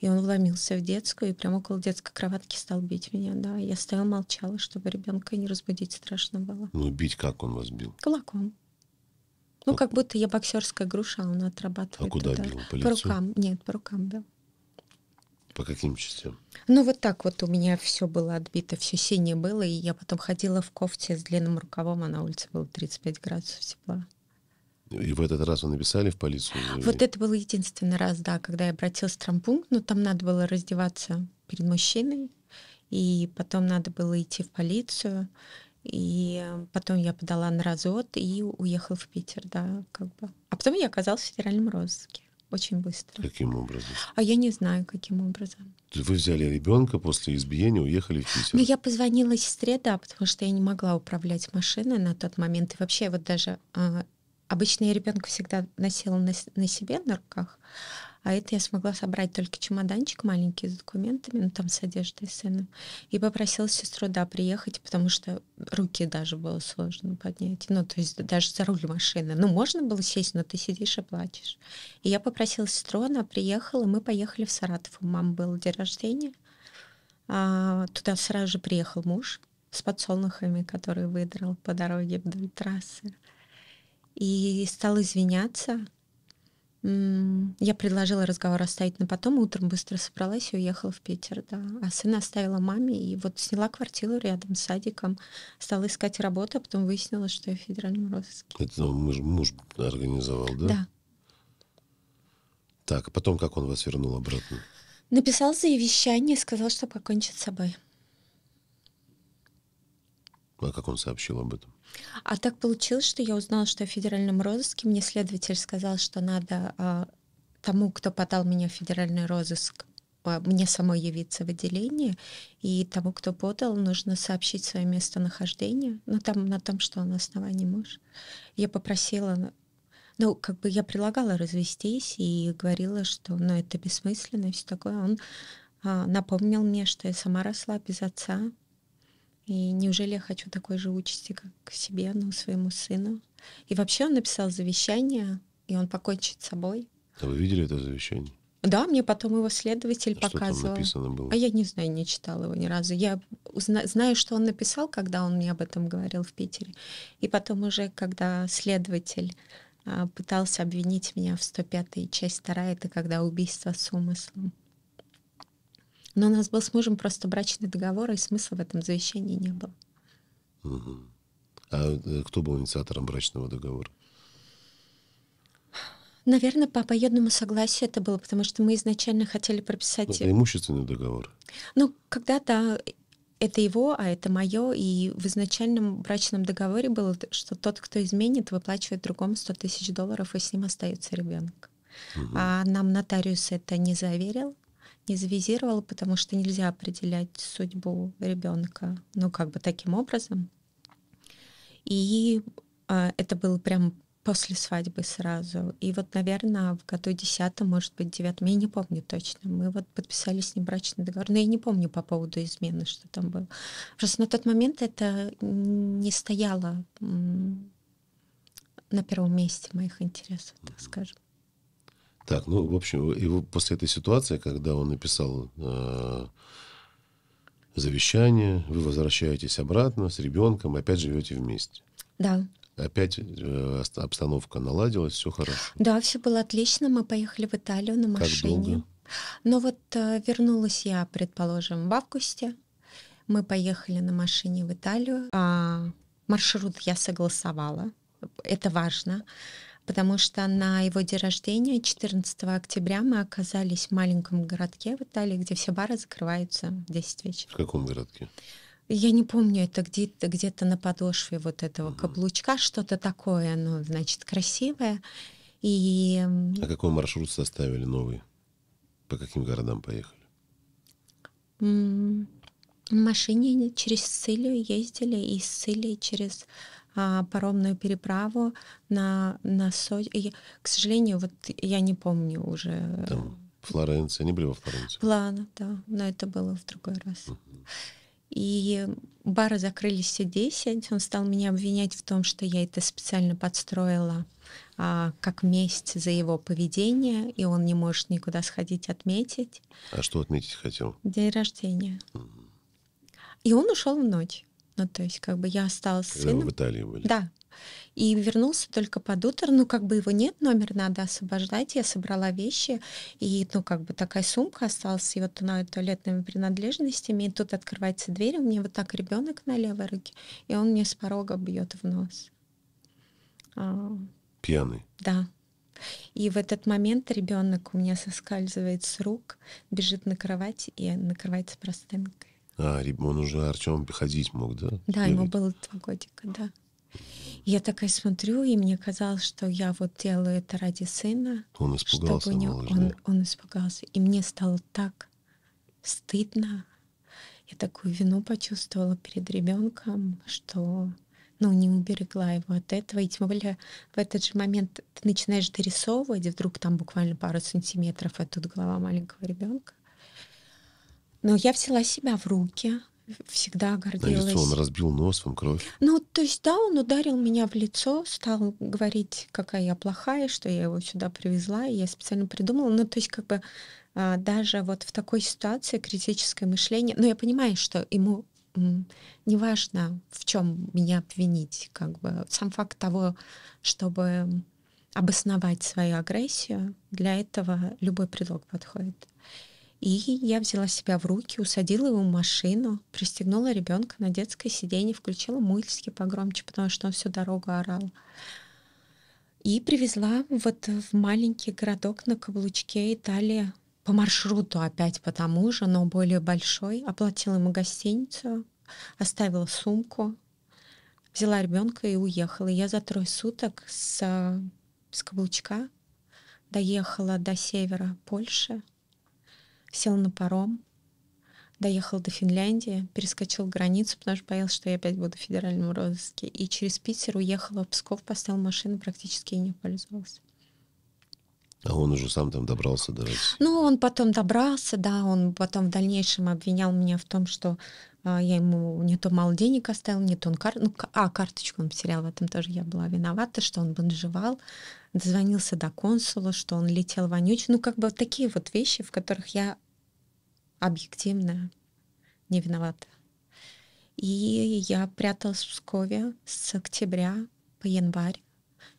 и он вломился в детскую и прямо около детской кроватки стал бить меня, да. Я стояла, молчала, чтобы ребенка не разбудить, страшно было. Ну, бить как он вас бил? Кулаком. Ну, как будто я боксерская груша, он отрабатывает. А куда это. бил? По, лицу? по рукам. Нет, по рукам бил. По каким частям? Ну, вот так вот у меня все было отбито, все синее было, и я потом ходила в кофте с длинным рукавом, а на улице было 35 градусов тепла. Ну. И в этот раз вы написали в полицию? Вот это был единственный раз, да, когда я обратилась в трампункт, но ну, там надо было раздеваться перед мужчиной, и потом надо было идти в полицию, и потом я подала на развод и уехала в Питер, да, как бы. А потом я оказалась в федеральном розыске очень быстро. Каким образом? А я не знаю, каким образом. Вы взяли ребенка после избиения, уехали в Питер? Ну, я позвонила сестре, да, потому что я не могла управлять машиной на тот момент. И вообще, вот даже а, Обычно я ребенка всегда носила на, на себе на руках, а это я смогла собрать только чемоданчик маленький с документами, ну там с одеждой сына, и попросила сестру, да, приехать, потому что руки даже было сложно поднять, ну то есть даже за руль машины. Ну можно было сесть, но ты сидишь и плачешь. И я попросила сестру, она приехала, мы поехали в Саратов, у мамы был день рождения. А, туда сразу же приехал муж с подсолнухами, которые выдрал по дороге вдоль трассы и стал извиняться. Я предложила разговор оставить на потом, утром быстро собралась и уехала в Питер, да. А сына оставила маме, и вот сняла квартиру рядом с садиком, стала искать работу, а потом выяснила, что я в федеральном розыске. Это ну, муж, муж организовал, да? Да. Так, а потом как он вас вернул обратно? Написал завещание, сказал, что покончит с собой. Ну, а как он сообщил об этом? А так получилось, что я узнала, что в федеральном розыске мне следователь сказал, что надо э, тому, кто подал меня в федеральный розыск, э, мне самой явиться в отделение, и тому, кто подал, нужно сообщить свое местонахождение, ну, там, на том, что он основании муж. Я попросила ну, как бы я предлагала развестись и говорила, что ну, это бессмысленно и все такое. Он а, напомнил мне, что я сама росла без отца, и неужели я хочу такой же участи, как себе, ну, своему сыну? И вообще он написал завещание, и он покончит с собой. А вы видели это завещание? Да, мне потом его следователь а показывал. Что там написано было? А я не знаю, не читала его ни разу. Я узна- знаю, что он написал, когда он мне об этом говорил в Питере. И потом уже, когда следователь а, пытался обвинить меня в 105-й, часть 2, это когда убийство с умыслом. Но у нас был с мужем просто брачный договор, и смысла в этом завещании не было. Угу. А э, кто был инициатором брачного договора? Наверное, по обоюдному согласию это было, потому что мы изначально хотели прописать... Ну, это имущественный договор. Ну, когда-то это его, а это мое, и в изначальном брачном договоре было, что тот, кто изменит, выплачивает другому 100 тысяч долларов, и с ним остается ребенок. Угу. А нам нотариус это не заверил, не завизировала, потому что нельзя определять судьбу ребенка, ну, как бы таким образом. И э, это было прям после свадьбы сразу. И вот, наверное, в году десятом, может быть, девятом, я не помню точно, мы вот подписали с ним брачный договор, но я не помню по поводу измены, что там было. Просто на тот момент это не стояло на первом месте моих интересов, так скажем. Так, ну, в общем, его после этой ситуации, когда он написал э, завещание, вы возвращаетесь обратно с ребенком, опять живете вместе. Да. Опять э, обстановка наладилась, все хорошо. Да, все было отлично. Мы поехали в Италию на машине. Как долго? Но ну, вот э, вернулась я, предположим, в августе. Мы поехали на машине в Италию. А, маршрут я согласовала. Это важно потому что на его день рождения 14 октября мы оказались в маленьком городке в Италии, где все бары закрываются в 10 вечера. В каком городке? Я не помню, это где-то где на подошве вот этого угу. каблучка, что-то такое, ну, значит, красивое. И... А какой маршрут составили новый? По каким городам поехали? М- в машине через Сицилию ездили, и из Сицилии через а, паромную переправу на, на соль И, к сожалению, вот я не помню уже. Там Флоренция, не были во Флоренции? План, да, но это было в другой раз. Угу. И бары закрылись все 10. Он стал меня обвинять в том, что я это специально подстроила а, как месть за его поведение, и он не может никуда сходить отметить. А что отметить хотел? День рождения. Угу. И он ушел в ночь. Ну, то есть, как бы я осталась Когда с сыном. Вы в Италии были? Да. И вернулся только под утро, ну, как бы его нет, номер надо освобождать, я собрала вещи, и, ну, как бы такая сумка осталась, и вот она туалетными принадлежностями, и тут открывается дверь, у меня вот так ребенок на левой руке, и он мне с порога бьет в нос. А. Пьяный? Да. И в этот момент ребенок у меня соскальзывает с рук, бежит на кровать и накрывается простынкой. А, он уже Артем ходить мог, да? Да, ему было два годика, да. Я такая смотрю, и мне казалось, что я вот делаю это ради сына. Он испугался, чтобы не... малыш, он, он испугался. И мне стало так стыдно. Я такую вину почувствовала перед ребенком, что ну, не уберегла его от этого. И тем более в этот же момент ты начинаешь дорисовывать, вдруг там буквально пару сантиметров, а тут голова маленького ребенка. Но я взяла себя в руки, всегда гордилась. На лицо он разбил нос, вам кровь. Ну, то есть, да, он ударил меня в лицо, стал говорить, какая я плохая, что я его сюда привезла, и я специально придумала. Ну, то есть, как бы а, даже вот в такой ситуации критическое мышление... Но ну, я понимаю, что ему неважно, в чем меня обвинить, как бы сам факт того, чтобы обосновать свою агрессию, для этого любой предлог подходит. И я взяла себя в руки, усадила его в машину, пристегнула ребенка на детское сиденье, включила мультики погромче, потому что он всю дорогу орал. И привезла вот в маленький городок на каблучке Италия по маршруту опять по тому же, но более большой. Оплатила ему гостиницу, оставила сумку, взяла ребенка и уехала. И я за трое суток с, с каблучка доехала до севера Польши, сел на паром, доехал до Финляндии, перескочил границу, потому что боялся, что я опять буду в федеральном розыске. И через Питер уехала в Псков, поставил машину, практически и не пользовался. А он уже сам там добрался до России? Ну, он потом добрался, да, он потом в дальнейшем обвинял меня в том, что а, я ему не то мало денег оставил, не то он кар... ну, а, карточку он потерял, в этом тоже я была виновата, что он бомжевал, дозвонился до консула, что он летел вонючий. Ну, как бы вот такие вот вещи, в которых я объективно не виновата. И я пряталась в Пскове с октября по январь.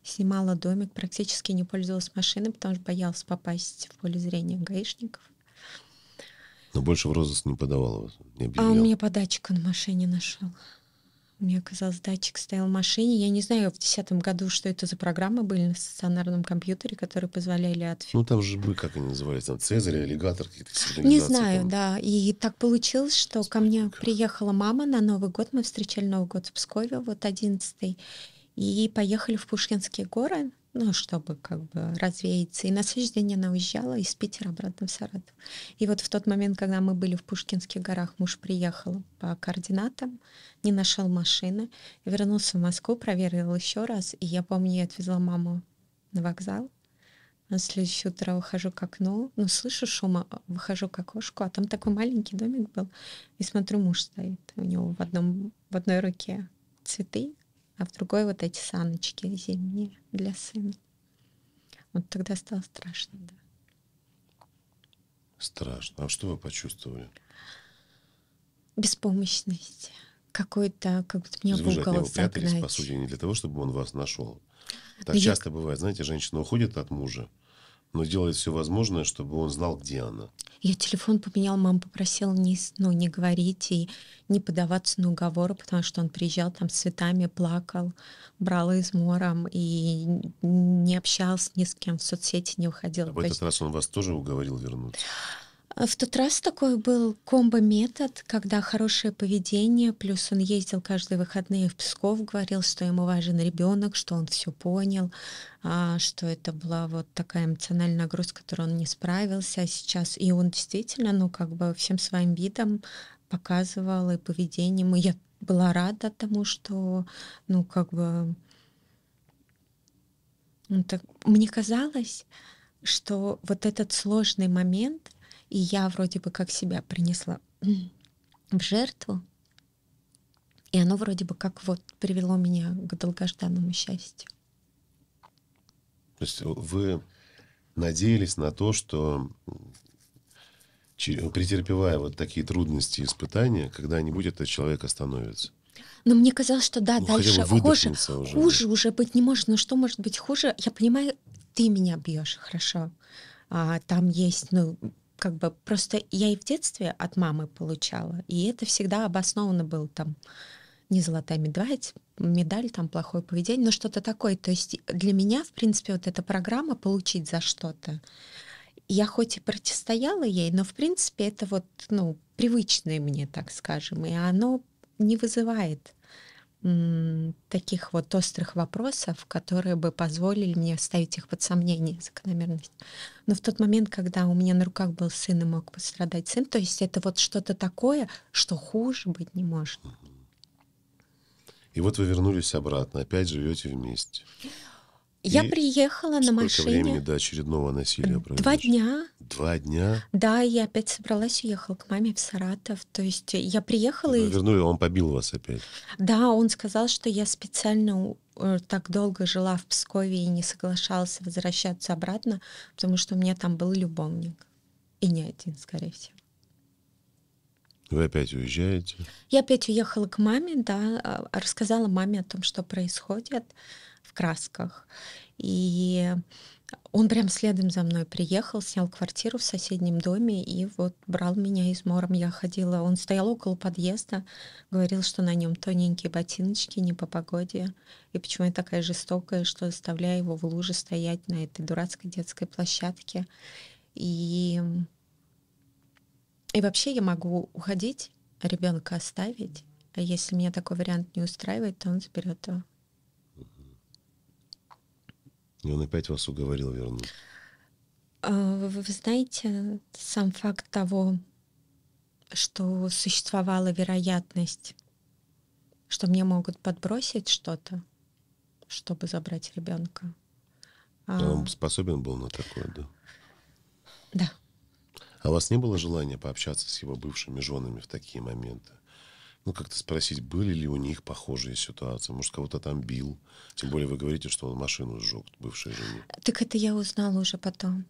Снимала домик, практически не пользовалась машиной, потому что боялась попасть в поле зрения гаишников. Но больше в розыск не подавала не объявляла. А у меня податчика на машине нашел. У меня оказался датчик стоял в машине. Я не знаю в 2010 году, что это за программы были на стационарном компьютере, которые позволяли от... Ну, там же бы, как они назывались, там Цезарь, аллигатор, какие-то Не знаю, там. да. И так получилось, что Спасибо. ко мне приехала мама на Новый год. Мы встречали Новый год в Пскове, вот 11 -й. И поехали в Пушкинские горы ну, чтобы как бы развеяться. И на следующий день она уезжала из Питера обратно в Саратов. И вот в тот момент, когда мы были в Пушкинских горах, муж приехал по координатам, не нашел машины, вернулся в Москву, проверил еще раз, и я помню, я отвезла маму на вокзал, на следующее утро выхожу к окну, ну, слышу шума, выхожу к окошку, а там такой маленький домик был, и смотрю, муж стоит, у него в, одном, в одной руке цветы, а в другой вот эти саночки зимние для сына. Вот тогда стало страшно, да. Страшно. А что вы почувствовали? Беспомощность. Какой-то, как будто меня Вы же от него загнать. прятались, по сути, не для того, чтобы он вас нашел. Так Но часто бывает, знаете, женщина уходит от мужа, но делает все возможное, чтобы он знал, где она. Я телефон поменял, мама попросила не, ну, не говорить и не подаваться на уговоры, потому что он приезжал там с цветами, плакал, брал измором и не общался ни с кем в соцсети, не уходил. А в этот раз он вас тоже уговорил вернуться? А в тот раз такой был комбо-метод, когда хорошее поведение, плюс он ездил каждые выходные в Псков, говорил, что ему важен ребенок, что он все понял, а, что это была вот такая эмоциональная нагрузка, которой он не справился а сейчас. И он действительно, ну, как бы всем своим видом показывал и поведением, и я была рада тому, что, ну, как бы... Ну, так, мне казалось, что вот этот сложный момент — и я вроде бы как себя принесла в жертву, и оно вроде бы как вот привело меня к долгожданному счастью. То есть вы надеялись на то, что претерпевая вот такие трудности и испытания, когда-нибудь этот человек остановится? Но мне казалось, что да, ну, дальше хуже, уже. хуже уже быть не может. Но что может быть хуже? Я понимаю, ты меня бьешь, хорошо. А, там есть, ну, как бы просто я и в детстве от мамы получала, и это всегда обоснованно было там не золотая медаль, медаль, там плохое поведение, но ну, что-то такое. То есть для меня, в принципе, вот эта программа получить за что-то, я хоть и противостояла ей, но, в принципе, это вот, ну, привычное мне, так скажем, и оно не вызывает таких вот острых вопросов, которые бы позволили мне ставить их под сомнение, закономерность. Но в тот момент, когда у меня на руках был сын и мог пострадать сын, то есть это вот что-то такое, что хуже быть не может. И вот вы вернулись обратно, опять живете вместе. Я и приехала на машине. Сколько времени до очередного насилия Два Два дня. Два дня? Да, я опять собралась, уехала к маме в Саратов. То есть э, я приехала... Вы и... вернули, он побил вас опять. Да, он сказал, что я специально э, так долго жила в Пскове и не соглашался возвращаться обратно, потому что у меня там был любовник. И не один, скорее всего. Вы опять уезжаете? Я опять уехала к маме, да, а, а рассказала маме о том, что происходит в красках. И он прям следом за мной приехал, снял квартиру в соседнем доме и вот брал меня из мором Я ходила, он стоял около подъезда, говорил, что на нем тоненькие ботиночки, не по погоде. И почему я такая жестокая, что заставляю его в луже стоять на этой дурацкой детской площадке. И, и вообще я могу уходить, ребенка оставить, а если меня такой вариант не устраивает, то он заберет его. И он опять вас уговорил вернуть. А, вы, знаете, сам факт того, что существовала вероятность, что мне могут подбросить что-то, чтобы забрать ребенка. А он способен был на такое, да? Да. А у вас не было желания пообщаться с его бывшими женами в такие моменты? ну, как-то спросить, были ли у них похожие ситуации. Может, кого-то там бил. Тем более вы говорите, что он машину сжег бывшей жене. Так это я узнала уже потом.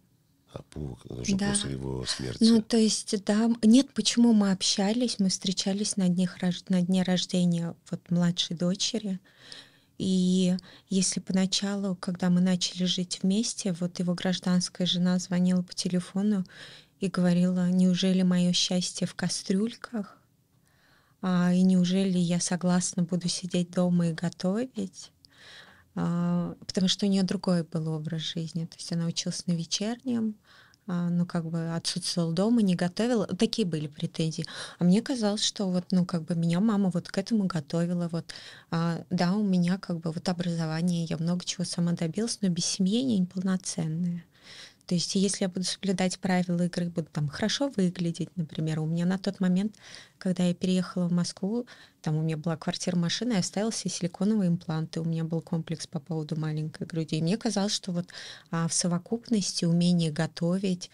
А уже да. после его смерти. Ну, то есть, да, нет, почему мы общались, мы встречались на, днях, на дне рождения вот младшей дочери. И если поначалу, когда мы начали жить вместе, вот его гражданская жена звонила по телефону и говорила, неужели мое счастье в кастрюльках? А, и неужели я согласна буду сидеть дома и готовить? А, потому что у нее другой был образ жизни. То есть она училась на вечернем, а, ну, как бы отсутствовала дома, не готовила. Такие были претензии. А мне казалось, что вот, ну, как бы меня мама вот к этому готовила. Вот, а, да, у меня как бы вот образование, я много чего сама добилась, но без семьи я неполноценная. То есть если я буду соблюдать правила игры, буду там хорошо выглядеть, например, у меня на тот момент, когда я переехала в Москву, там у меня была квартира, машина, я оставила все силиконовые импланты, у меня был комплекс по поводу маленькой груди. И мне казалось, что вот а, в совокупности умение готовить,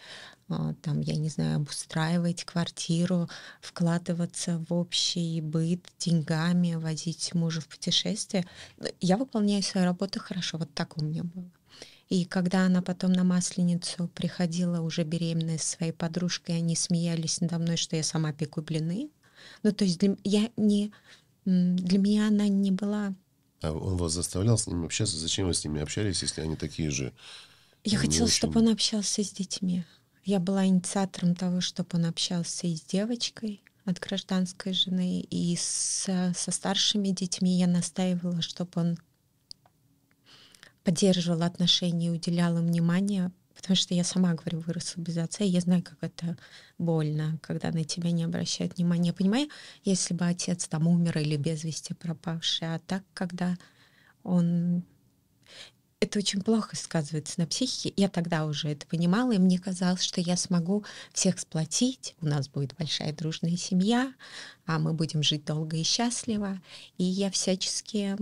а, там, я не знаю, обустраивать квартиру, вкладываться в общий быт деньгами, возить мужа в путешествие, ну, я выполняю свою работу хорошо, вот так у меня было. И когда она потом на Масленицу приходила уже беременная с своей подружкой, они смеялись надо мной, что я сама пеку блины. Ну, то есть для, я не, для меня она не была... А он вас заставлял с ними общаться? Зачем вы с ними общались, если они такие же? Я ну, хотела, очень... чтобы он общался с детьми. Я была инициатором того, чтобы он общался и с девочкой от гражданской жены, и с, со старшими детьми. Я настаивала, чтобы он поддерживала отношения, уделяла внимание, потому что я сама, говорю, выросла без отца, и я знаю, как это больно, когда на тебя не обращают внимания. Я понимаю, если бы отец там умер или без вести пропавший, а так, когда он... Это очень плохо сказывается на психике. Я тогда уже это понимала, и мне казалось, что я смогу всех сплотить, у нас будет большая дружная семья, а мы будем жить долго и счастливо. И я всячески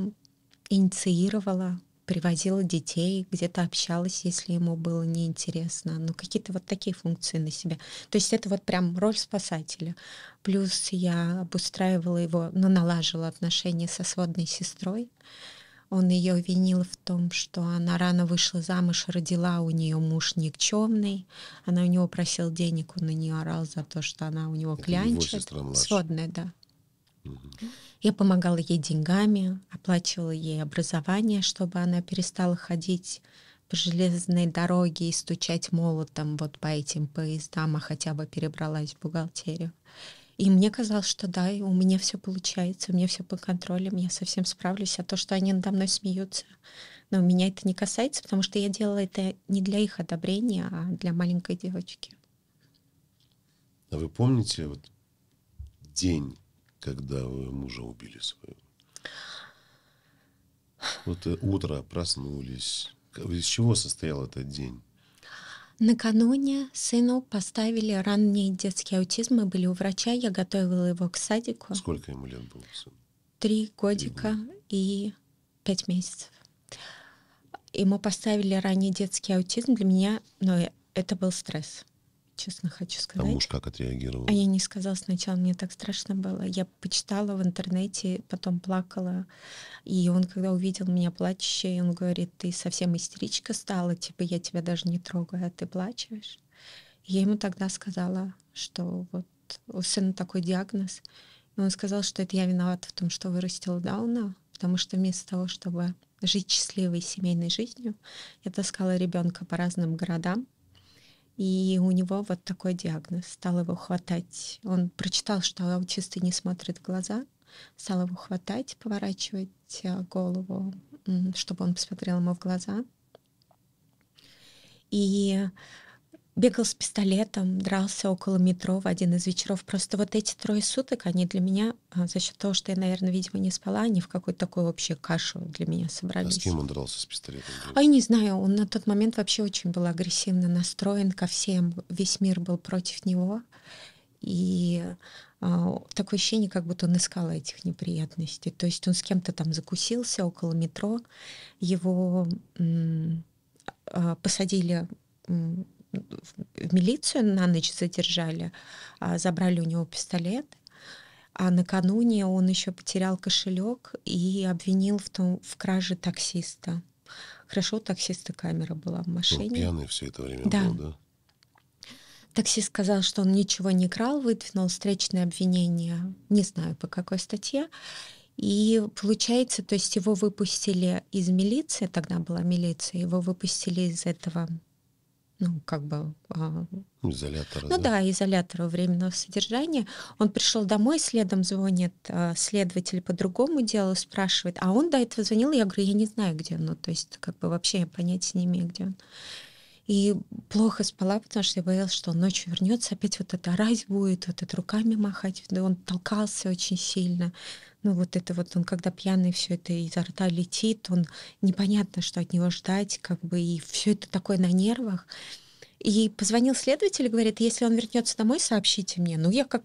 инициировала привозила детей, где-то общалась, если ему было неинтересно. Ну, какие-то вот такие функции на себя. То есть это вот прям роль спасателя. Плюс я обустраивала его, ну, налажила отношения со сводной сестрой. Он ее винил в том, что она рано вышла замуж, родила у нее муж никчемный. Она у него просила денег, он на нее орал за то, что она у него клянчит. Его сестра младшая. Сводная, да. Я помогала ей деньгами, оплачивала ей образование, чтобы она перестала ходить по железной дороге и стучать молотом вот по этим поездам, а хотя бы перебралась в бухгалтерию. И мне казалось, что да, у меня все получается, у меня все под контролем, я совсем справлюсь. А то, что они надо мной смеются, но меня это не касается, потому что я делала это не для их одобрения, а для маленькой девочки. А вы помните вот день, когда вы мужа убили своего? Вот э, утро проснулись. Из чего состоял этот день? Накануне сыну поставили ранний детский аутизм. Мы были у врача, я готовила его к садику. Сколько ему лет было? Три годика Три года. и пять месяцев. Ему поставили ранний детский аутизм. Для меня, ну, э, это был стресс честно хочу сказать. А муж как отреагировал? А я не сказала сначала, мне так страшно было. Я почитала в интернете, потом плакала. И он, когда увидел меня плачущей, он говорит, ты совсем истеричка стала, типа я тебя даже не трогаю, а ты плачешь. И я ему тогда сказала, что вот у сына такой диагноз. И он сказал, что это я виновата в том, что вырастила Дауна, потому что вместо того, чтобы жить счастливой семейной жизнью, я таскала ребенка по разным городам, и у него вот такой диагноз. Стал его хватать. Он прочитал, что аутисты не смотрят в глаза. Стал его хватать, поворачивать э, голову, чтобы он посмотрел ему в глаза. И бегал с пистолетом, дрался около метро в один из вечеров. Просто вот эти трое суток, они для меня, а, за счет того, что я, наверное, видимо, не спала, они в какую-то такую вообще кашу для меня собрались. А с кем он дрался с пистолетом? А я не знаю, он на тот момент вообще очень был агрессивно настроен ко всем. Весь мир был против него. И а, такое ощущение, как будто он искал этих неприятностей. То есть он с кем-то там закусился около метро, его м- а, посадили в милицию на ночь задержали, а, забрали у него пистолет, а накануне он еще потерял кошелек и обвинил в, том, в краже таксиста. Хорошо, у таксиста камера была в машине. Он пьяный все это время да. был, да? Таксист сказал, что он ничего не крал, выдвинул встречное обвинение, не знаю по какой статье. И получается, то есть его выпустили из милиции, тогда была милиция, его выпустили из этого ну, как бы... А, изолятора. Ну да, да изолятора временного содержания. Он пришел домой, следом звонит э, следователь по другому делу, спрашивает. А он до этого звонил, я говорю, я не знаю, где он. Ну, то есть, как бы вообще я понятия не имею, где он. И плохо спала, потому что я боялась, что он ночью вернется, опять вот это орать будет, вот это руками махать. он толкался очень сильно. Ну вот это вот он, когда пьяный, все это изо рта летит, он непонятно, что от него ждать, как бы, и все это такое на нервах. И позвонил следователь и говорит, если он вернется домой, сообщите мне. Ну, я как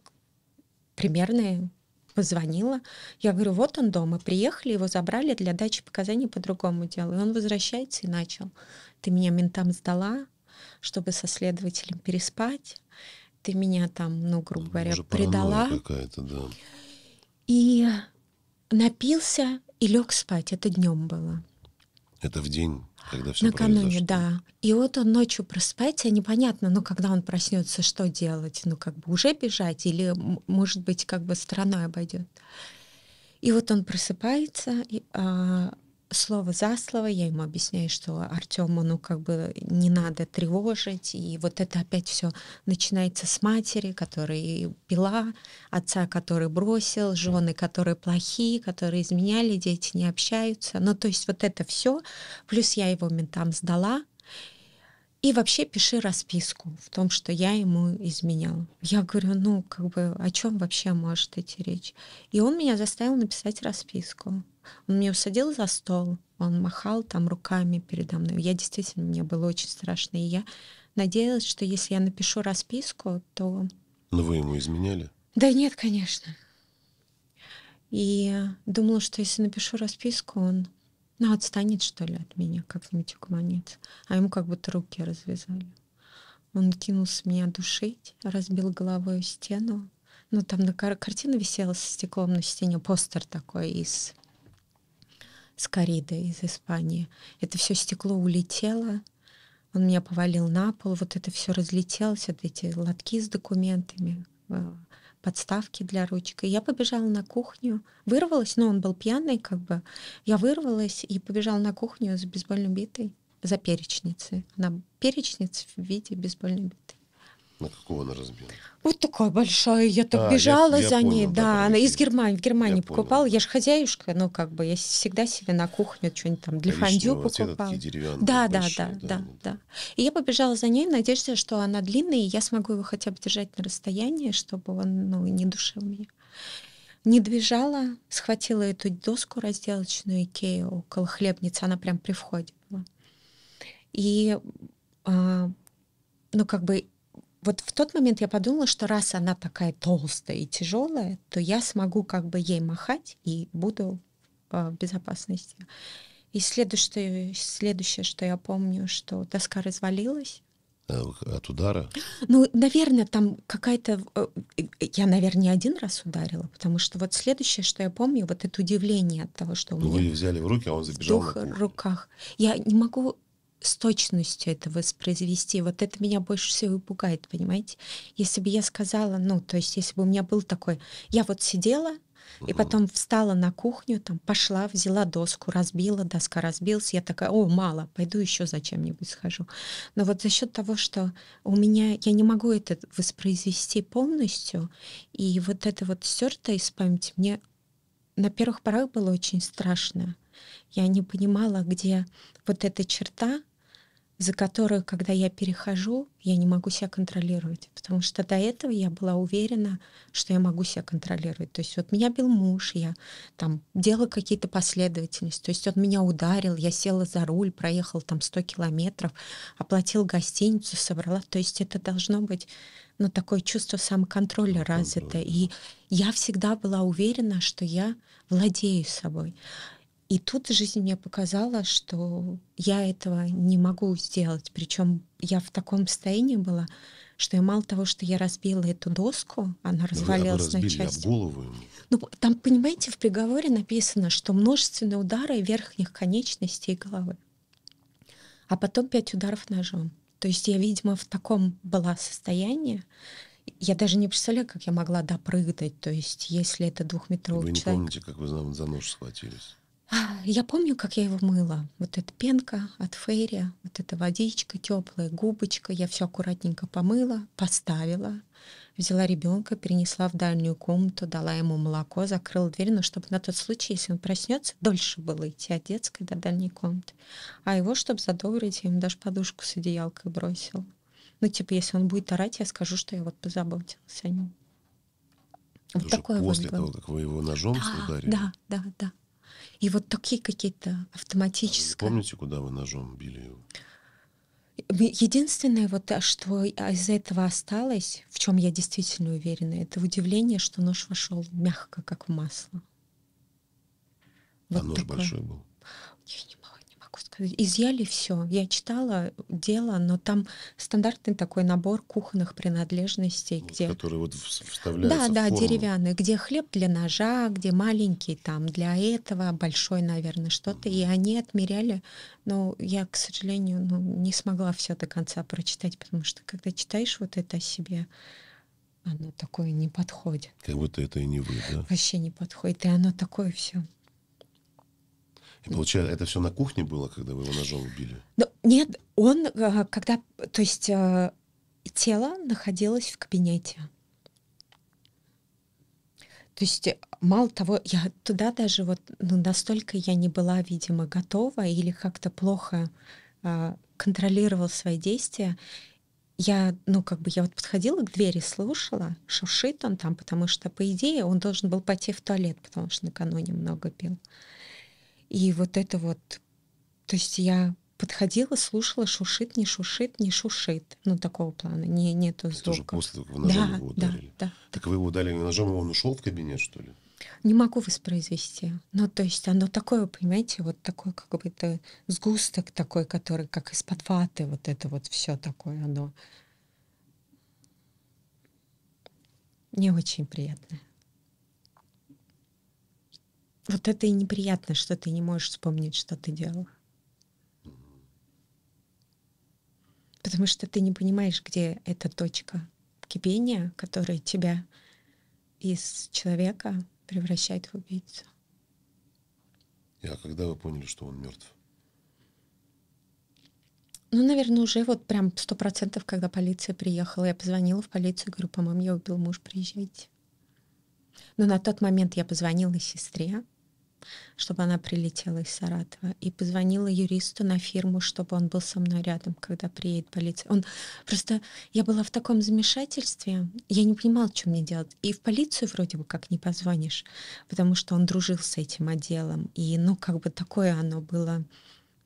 примерная позвонила. Я говорю, вот он дома. Приехали, его забрали для дачи показаний по другому делу. И он возвращается и начал. Ты меня ментам сдала, чтобы со следователем переспать. Ты меня там, ну, грубо говоря, предала. какая-то, да. И напился и лег спать. Это днем было. Это в день? Когда все Накануне, произошло. да. И вот он ночью просыпается, непонятно, ну, когда он проснется, что делать? Ну, как бы уже бежать или, может быть, как бы стороной обойдет? И вот он просыпается, и, а, слово за слово, я ему объясняю, что Артему, ну, как бы не надо тревожить, и вот это опять все начинается с матери, которая пила, отца, который бросил, жены, которые плохие, которые изменяли, дети не общаются, ну, то есть вот это все, плюс я его ментам сдала, и вообще пиши расписку в том, что я ему изменяла. Я говорю, ну, как бы, о чем вообще может идти речь? И он меня заставил написать расписку. Он меня усадил за стол, он махал там руками передо мной. Я действительно, мне было очень страшно. И я надеялась, что если я напишу расписку, то... Но вы ему изменяли? Да нет, конечно. И думала, что если напишу расписку, он ну, отстанет, что ли, от меня, как-нибудь угомонится. А ему как будто руки развязали. Он кинулся меня душить, разбил головой стену. Ну, там на кар- картина висела со стеклом на стене, постер такой из с коридой из Испании. Это все стекло улетело, он меня повалил на пол, вот это все разлетелось, вот эти лотки с документами, э, подставки для ручки. я побежала на кухню, вырвалась, но он был пьяный как бы. Я вырвалась и побежала на кухню с бейсбольной битой за перечницей. Она перечница в виде бейсбольной биты. На какого она размера? Вот такой большой, Я так а, бежала я, я за понял, ней. Да, она из Германии. В Германии я покупала. Понял. Я же хозяюшка, но ну, как бы я всегда себе на кухню что-нибудь там для Коричневого фондю покупала. Цвета, да, большие, да, да, да, да, ну. да. И я побежала за ней в что она длинная, и я смогу его хотя бы держать на расстоянии, чтобы он ну, не душил меня. Не движала, схватила эту доску разделочную Икею около хлебницы, она прям при входе была. И а, ну, как бы вот в тот момент я подумала, что раз она такая толстая и тяжелая, то я смогу как бы ей махать и буду а, в безопасности. И следующее, следующее, что я помню, что доска развалилась. Э, от удара? Ну, наверное, там какая-то... Э, я, наверное, не один раз ударила, потому что вот следующее, что я помню, вот это удивление от того, что у ну, меня... Вы взяли в руки, а он забежал в двух руках. Я не могу с точностью это воспроизвести. Вот это меня больше всего и пугает, понимаете? Если бы я сказала, ну, то есть если бы у меня был такой, я вот сидела, и потом встала на кухню, там пошла, взяла доску, разбила, доска разбилась. Я такая, о, мало, пойду еще зачем-нибудь схожу. Но вот за счет того, что у меня, я не могу это воспроизвести полностью, и вот это вот стерто из памяти мне на первых порах было очень страшно. Я не понимала, где вот эта черта, за которую, когда я перехожу, я не могу себя контролировать. Потому что до этого я была уверена, что я могу себя контролировать. То есть вот меня бил муж, я там делала какие-то последовательности. То есть он меня ударил, я села за руль, проехала там 100 километров, оплатила гостиницу, собрала. То есть это должно быть ну, такое чувство самоконтроля ну, развито. И я всегда была уверена, что я владею собой. И тут жизнь мне показала, что я этого не могу сделать. Причем я в таком состоянии была, что я мало того, что я разбила эту доску, она развалилась разбили, на части. Об голову. Ну, там, понимаете, в приговоре написано, что множественные удары верхних конечностей и головы. А потом пять ударов ножом. То есть я, видимо, в таком была состоянии. Я даже не представляю, как я могла допрыгнуть. То есть, если это двухметровый человек... Вы не человек... помните, как вы за нож схватились? А, я помню, как я его мыла. Вот эта пенка от фейри, вот эта водичка теплая, губочка. Я все аккуратненько помыла, поставила. Взяла ребенка, перенесла в дальнюю комнату, дала ему молоко, закрыла дверь, но чтобы на тот случай, если он проснется, дольше было идти от детской до дальней комнаты. А его, чтобы задобрить, я ему даже подушку с одеялкой бросила. Ну, типа, если он будет орать, я скажу, что я вот позаботилась о нем. Вот такое после вот того, как вы его ножом да, ударили? Да, да, да. И вот такие какие-то автоматические. Помните, куда вы ножом били его? Единственное, вот, а, что из этого осталось, в чем я действительно уверена, это удивление, что нож вошел мягко, как в масло. А вот а нож такое. большой был? Я не изъяли все. Я читала дело, но там стандартный такой набор кухонных принадлежностей, где... Которые вот вставляются Да, в да, форму. деревянные, где хлеб для ножа, где маленький там для этого, большой, наверное, что-то. Mm-hmm. И они отмеряли, но я, к сожалению, ну, не смогла все до конца прочитать, потому что когда читаешь вот это о себе, оно такое не подходит. Как будто это и не вы, да? Вообще не подходит, и оно такое все и получается, это все на кухне было, когда вы его ножом убили? Но, ну, нет, он, э, когда, то есть э, тело находилось в кабинете. То есть, э, мало того, я туда даже вот ну, настолько я не была, видимо, готова или как-то плохо э, контролировала свои действия. Я, ну, как бы, я вот подходила к двери, слушала, шуршит он там, потому что, по идее, он должен был пойти в туалет, потому что накануне много пил. Mm и вот это вот, то есть я подходила, слушала, шушит, не шушит, не шушит. Ну, такого плана, не, нету звука. Тоже после того, как ножом да, его ударили? Да, да. Так вы его ударили ножом, и а он ушел в кабинет, что ли? Не могу воспроизвести. Ну, то есть оно такое, понимаете, вот такой как бы это сгусток такой, который как из-под ваты, вот это вот все такое оно. Не очень приятное. Вот это и неприятно, что ты не можешь вспомнить, что ты делал. Потому что ты не понимаешь, где эта точка кипения, которая тебя из человека превращает в убийцу. а когда вы поняли, что он мертв? Ну, наверное, уже вот прям сто процентов, когда полиция приехала, я позвонила в полицию, говорю, по-моему, я убил муж, приезжайте. Но на тот момент я позвонила сестре, чтобы она прилетела из Саратова. И позвонила юристу на фирму, чтобы он был со мной рядом, когда приедет полиция. Он просто... Я была в таком замешательстве, я не понимала, что мне делать. И в полицию вроде бы как не позвонишь, потому что он дружил с этим отделом. И, ну, как бы такое оно было...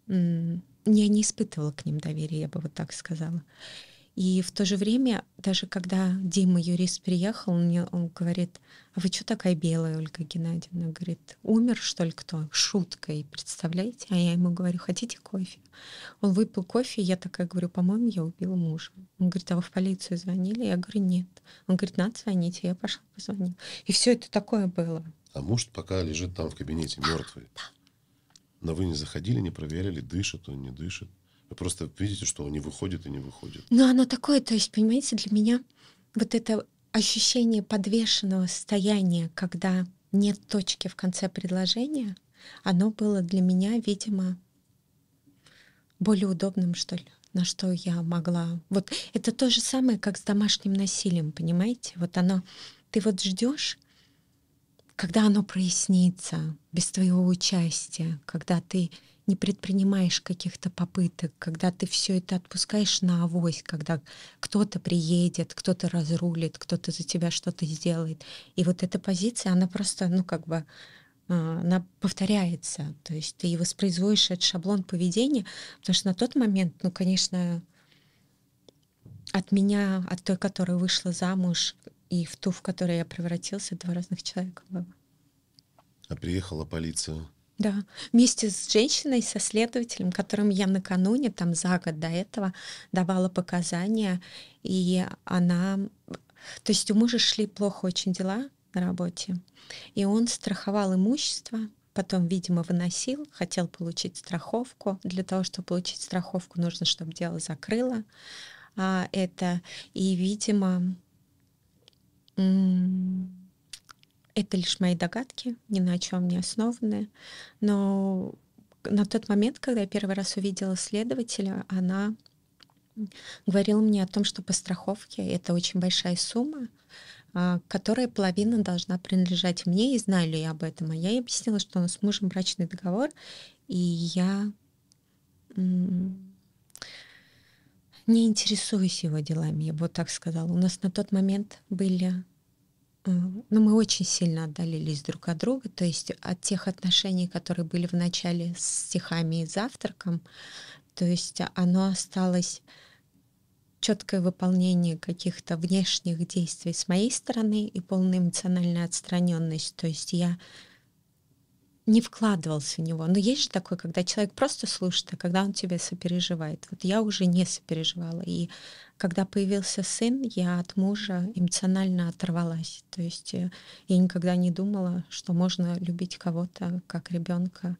Я не испытывала к ним доверия, я бы вот так сказала. И в то же время, даже когда Дима, юрист, приехал, он мне он говорит, а вы что такая белая, Ольга Геннадьевна? Говорит, умер, что ли, кто? Шуткой, представляете? А я ему говорю, хотите кофе? Он выпил кофе, я такая говорю, по-моему, я убила мужа. Он говорит, а вы в полицию звонили? Я говорю, нет. Он говорит, надо звонить, я пошла позвонила. И все это такое было. А муж пока лежит там в кабинете мертвый. Да. Но вы не заходили, не проверили, дышит он, не дышит? Вы просто видите, что он не выходит и не выходит. Ну, оно такое, то есть, понимаете, для меня вот это ощущение подвешенного состояния, когда нет точки в конце предложения, оно было для меня, видимо, более удобным, что ли, на что я могла. Вот это то же самое, как с домашним насилием, понимаете? Вот оно, ты вот ждешь, когда оно прояснится без твоего участия, когда ты не предпринимаешь каких-то попыток, когда ты все это отпускаешь на авось, когда кто-то приедет, кто-то разрулит, кто-то за тебя что-то сделает. И вот эта позиция, она просто, ну, как бы, а, она повторяется. То есть ты воспроизводишь этот шаблон поведения, потому что на тот момент, ну, конечно, от меня, от той, которая вышла замуж, и в ту, в которой я превратился, два разных человека было. А приехала полиция? Да, вместе с женщиной, со следователем, которым я накануне, там за год до этого, давала показания, и она... То есть у мужа шли плохо очень дела на работе, и он страховал имущество, потом, видимо, выносил, хотел получить страховку. Для того, чтобы получить страховку, нужно, чтобы дело закрыло а, это. И, видимо, м- это лишь мои догадки, ни на чем не основанные. Но на тот момент, когда я первый раз увидела следователя, она говорила мне о том, что по страховке это очень большая сумма, а, которая половина должна принадлежать мне, и знаю ли я об этом. А я ей объяснила, что у нас с мужем брачный договор, и я не интересуюсь его делами, я бы вот так сказала. У нас на тот момент были Эм, ну, мы очень сильно отдалились друг от друга, то есть от тех отношений, которые были в начале с стихами и завтраком, то есть оно осталось четкое выполнение каких-то внешних действий с моей стороны и полная эмоциональная отстраненность. То есть я не вкладывался в него. Но есть же такое, когда человек просто слушает, а когда он тебя сопереживает. Вот я уже не сопереживала. И когда появился сын, я от мужа эмоционально оторвалась. То есть э, я никогда не думала, что можно любить кого-то как ребенка.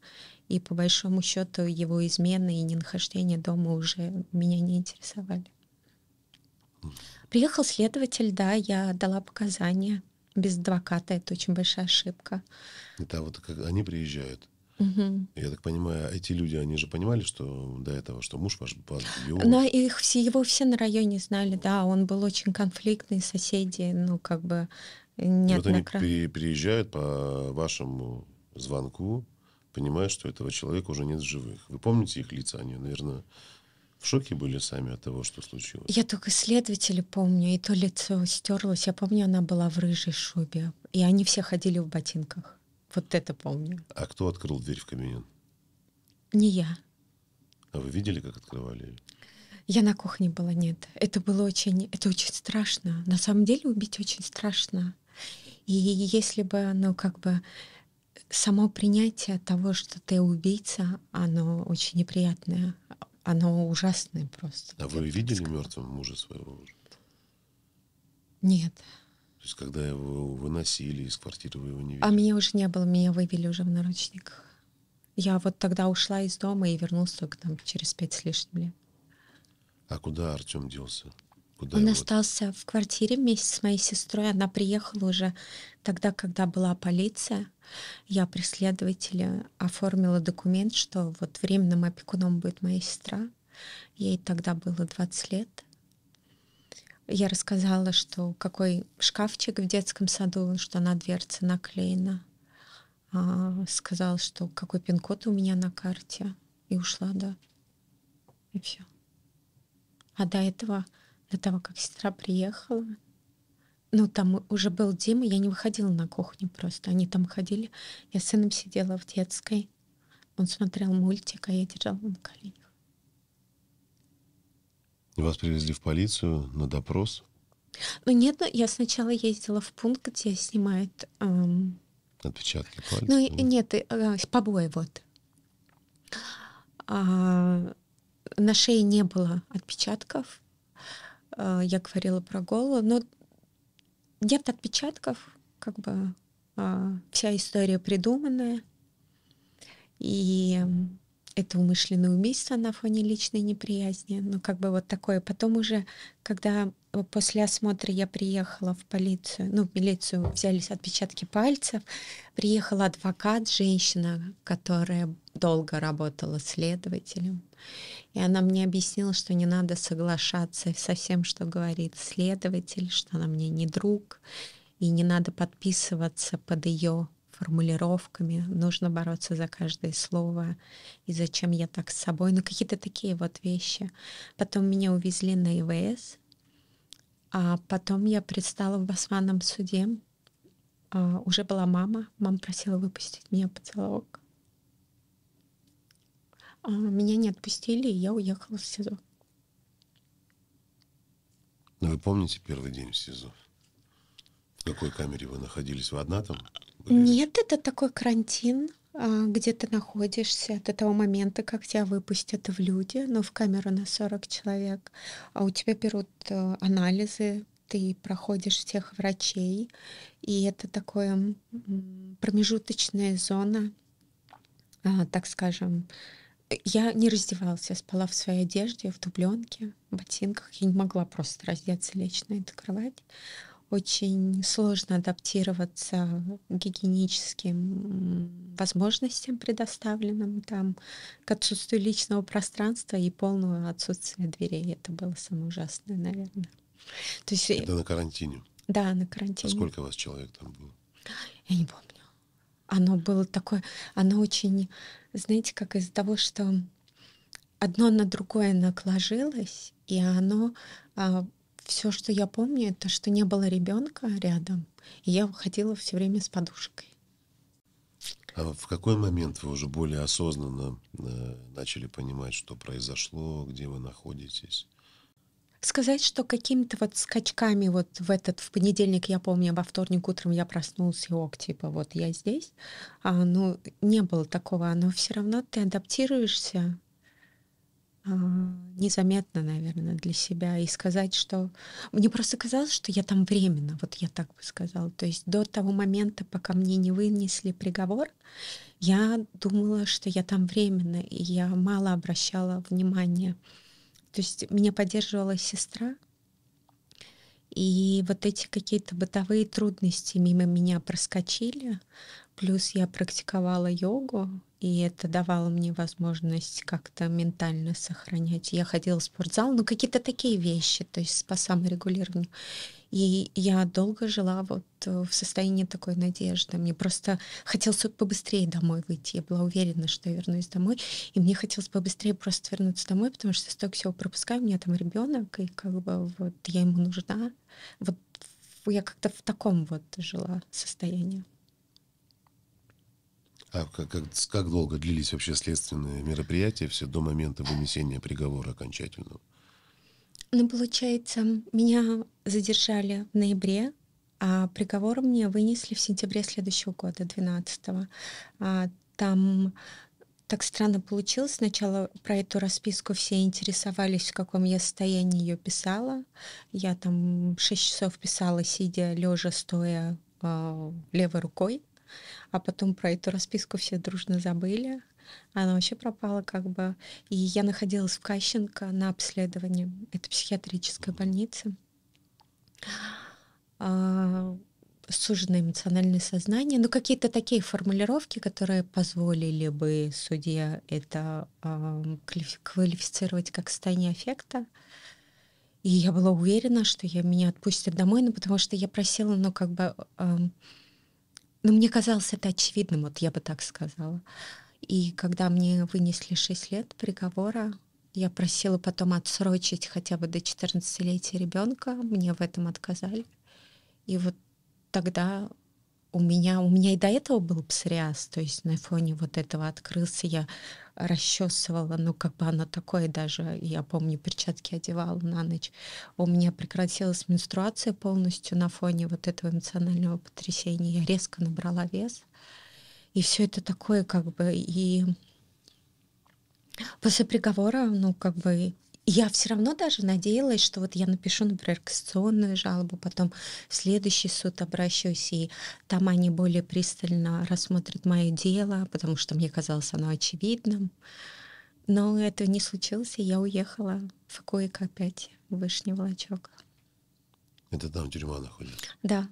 И по большому счету его измены и ненахождение дома уже меня не интересовали. Приехал следователь, да, я дала показания. Без адвоката это очень большая ошибка. Да, вот как они приезжают. Угу. Я так понимаю, эти люди, они же понимали, что до этого, что муж ваш вас бьет. Но их все, его все на районе знали, да, он был очень конфликтный, соседи, ну как бы неоднократно. Вот они приезжают по вашему звонку, понимая, что этого человека уже нет в живых. Вы помните их лица? Они, наверное, в шоке были сами от того, что случилось? Я только следователя помню, и то лицо стерлось. Я помню, она была в рыжей шубе. И они все ходили в ботинках. Вот это помню. А кто открыл дверь в камин? Не я. А вы видели, как открывали? Я на кухне была, нет. Это было очень, это очень страшно. На самом деле убить очень страшно. И если бы, ну, как бы, само принятие того, что ты убийца, оно очень неприятное. Оно ужасное просто. А вы видели мертвого мужа своего Нет есть, когда его выносили из квартиры, вы его не а видели? А меня уже не было, меня вывели уже в наручниках. Я вот тогда ушла из дома и вернулась только там через пять с лишним лет. А куда Артем делся? Куда Он его... остался в квартире вместе с моей сестрой. Она приехала уже тогда, когда была полиция. Я преследователя оформила документ, что вот временным опекуном будет моя сестра. Ей тогда было 20 лет. Я рассказала, что какой шкафчик в детском саду, что на дверце наклеена. А, сказала, что какой пин-код у меня на карте. И ушла, да. И все. А до этого, до того, как сестра приехала, ну, там уже был Дима, я не выходила на кухню просто. Они там ходили. Я с сыном сидела в детской. Он смотрел мультик, а я держала на коленях. Вас привезли в полицию на допрос? Ну нет, я сначала ездила в пункт, где снимают... Эм... Отпечатки пальцев? Ну, ну. нет, э, побои вот. А, на шее не было отпечатков. А, я говорила про голову, но нет отпечатков, как бы а, вся история придуманная. И... Mm это умышленное убийство на фоне личной неприязни. Ну, как бы вот такое. Потом уже, когда э, после осмотра я приехала в полицию, ну, в милицию взялись отпечатки пальцев, приехала адвокат, женщина, которая долго работала следователем. И она мне объяснила, что не надо соглашаться со всем, что говорит следователь, что она мне не друг, и не надо подписываться под ее формулировками, нужно бороться за каждое слово, и зачем я так с собой, ну какие-то такие вот вещи. Потом меня увезли на ИВС, а потом я предстала в басманном суде, а, уже была мама, мама просила выпустить меня по целовок. А, меня не отпустили, и я уехала в СИЗО. Но ну, вы помните первый день в СИЗО? В какой камере вы находились? в одна там? Нет, это такой карантин а, где ты находишься от этого момента, как тебя выпустят в люди, но ну, в камеру на 40 человек, а у тебя берут э, анализы, ты проходишь всех врачей, и это такое промежуточная зона, а, так скажем. Я не раздевалась, я спала в своей одежде, в дубленке, в ботинках. Я не могла просто раздеться, лечь на эту кровать очень сложно адаптироваться к гигиеническим возможностям, предоставленным там, к отсутствию личного пространства и полного отсутствия дверей. Это было самое ужасное, наверное. То есть, э, Это на карантине? Да, на карантине. А сколько у вас человек там было? Я не помню. Оно было такое, оно очень, знаете, как из-за того, что одно на другое накложилось, и оно а, все, что я помню, это что не было ребенка рядом, и я выходила все время с подушкой. А в какой момент вы уже более осознанно э, начали понимать, что произошло, где вы находитесь? Сказать, что какими-то вот скачками вот в этот, в понедельник, я помню, во вторник утром я проснулся, ок, типа, вот я здесь. А, ну, не было такого, но все равно ты адаптируешься а, незаметно, наверное, для себя и сказать, что мне просто казалось, что я там временно, вот я так бы сказала. То есть до того момента, пока мне не вынесли приговор, я думала, что я там временно, и я мало обращала внимания. То есть меня поддерживала сестра, и вот эти какие-то бытовые трудности мимо меня проскочили, Плюс я практиковала йогу, и это давало мне возможность как-то ментально сохранять. Я ходила в спортзал, ну какие-то такие вещи, то есть по саморегулированию. И я долго жила вот э, в состоянии такой надежды. Мне просто хотелось побыстрее домой выйти. Я была уверена, что я вернусь домой. И мне хотелось побыстрее просто вернуться домой, потому что столько всего пропускаю. У меня там ребенок, и как бы вот я ему нужна. Вот я как-то в таком вот жила состоянии. А как, как, как долго длились вообще следственные мероприятия все до момента вынесения приговора окончательного? Ну, получается, меня задержали в ноябре, а приговор мне вынесли в сентябре следующего года, 12-го. А, там так странно получилось. Сначала про эту расписку все интересовались, в каком я состоянии ее писала. Я там 6 часов писала, сидя, лежа, стоя а, левой рукой а потом про эту расписку все дружно забыли. Она вообще пропала как бы. И я находилась в Кащенко на обследовании. Это психиатрическая больница. А, суженное эмоциональное сознание. Ну, какие-то такие формулировки, которые позволили бы судье это а, квалифицировать как состояние аффекта. И я была уверена, что я, меня отпустят домой, ну, потому что я просила, ну, как бы... А, но ну, мне казалось это очевидным, вот я бы так сказала. И когда мне вынесли 6 лет приговора, я просила потом отсрочить хотя бы до 14-летия ребенка, мне в этом отказали. И вот тогда у меня, у меня и до этого был псориаз, то есть на фоне вот этого открылся, я расчесывала, ну, как бы оно такое даже, я помню, перчатки одевала на ночь. У меня прекратилась менструация полностью на фоне вот этого эмоционального потрясения. Я резко набрала вес. И все это такое, как бы, и после приговора, ну, как бы, я все равно даже надеялась, что вот я напишу, например, кассационную жалобу, потом в следующий суд обращусь, и там они более пристально рассмотрят мое дело, потому что мне казалось оно очевидным. Но это не случилось, и я уехала в Коик опять, в Вышний Волочок. Это там тюрьма находится? Да.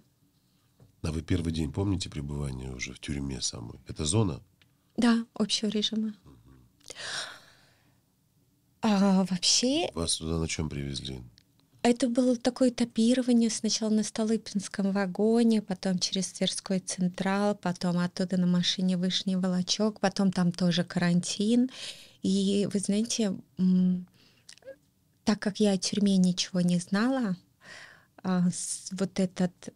А вы первый день помните пребывание уже в тюрьме самой? Это зона? Да, общего режима. Угу. А, вообще... Вас туда на чем привезли? Это было такое топирование: сначала на Столыпинском вагоне, потом через Тверской Централ, потом оттуда на машине Вышний Волочок, потом там тоже карантин. И вы знаете, так как я о тюрьме ничего не знала, а, вот этот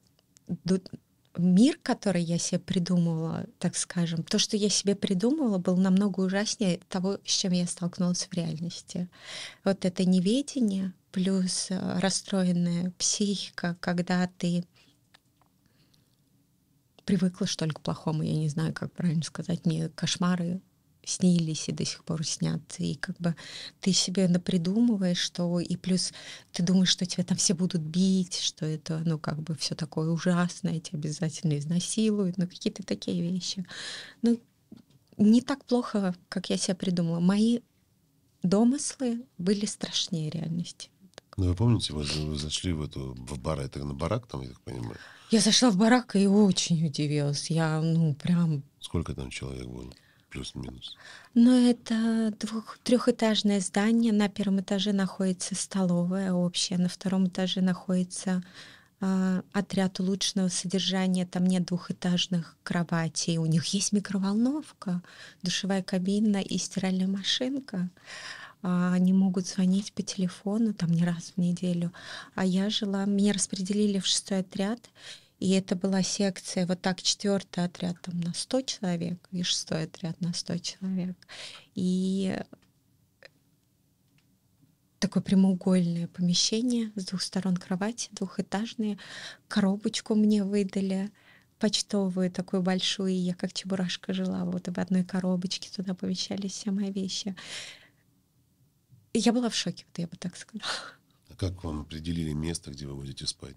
мир, который я себе придумывала, так скажем, то, что я себе придумывала, был намного ужаснее того, с чем я столкнулась в реальности. Вот это неведение плюс э, расстроенная психика, когда ты привыкла, что ли, к плохому, я не знаю, как правильно сказать, мне кошмары снились и до сих пор снят. И как бы ты себе напридумываешь, что и плюс ты думаешь, что тебя там все будут бить, что это, ну, как бы все такое ужасное, тебя обязательно изнасилуют, ну, какие-то такие вещи. Ну, не так плохо, как я себя придумала. Мои домыслы были страшнее реальности. Ну, вы помните, вы, вы зашли в эту в бар, это на барак там, я так понимаю? Я зашла в барак и очень удивилась. Я, ну, прям... Сколько там человек было? плюс-минус? Но это двух, трехэтажное здание. На первом этаже находится столовая общая, на втором этаже находится э, отряд улучшенного содержания. Там нет двухэтажных кроватей. У них есть микроволновка, душевая кабина и стиральная машинка. А они могут звонить по телефону там не раз в неделю. А я жила, меня распределили в шестой отряд, и это была секция, вот так, четвертый отряд там на 100 человек, и шестой отряд на 100 человек. И такое прямоугольное помещение с двух сторон кровати, двухэтажные. Коробочку мне выдали почтовую такую большую, и я как чебурашка жила, вот в одной коробочке туда помещались все мои вещи. Я была в шоке, вот я бы так сказала. А как вам определили место, где вы будете спать?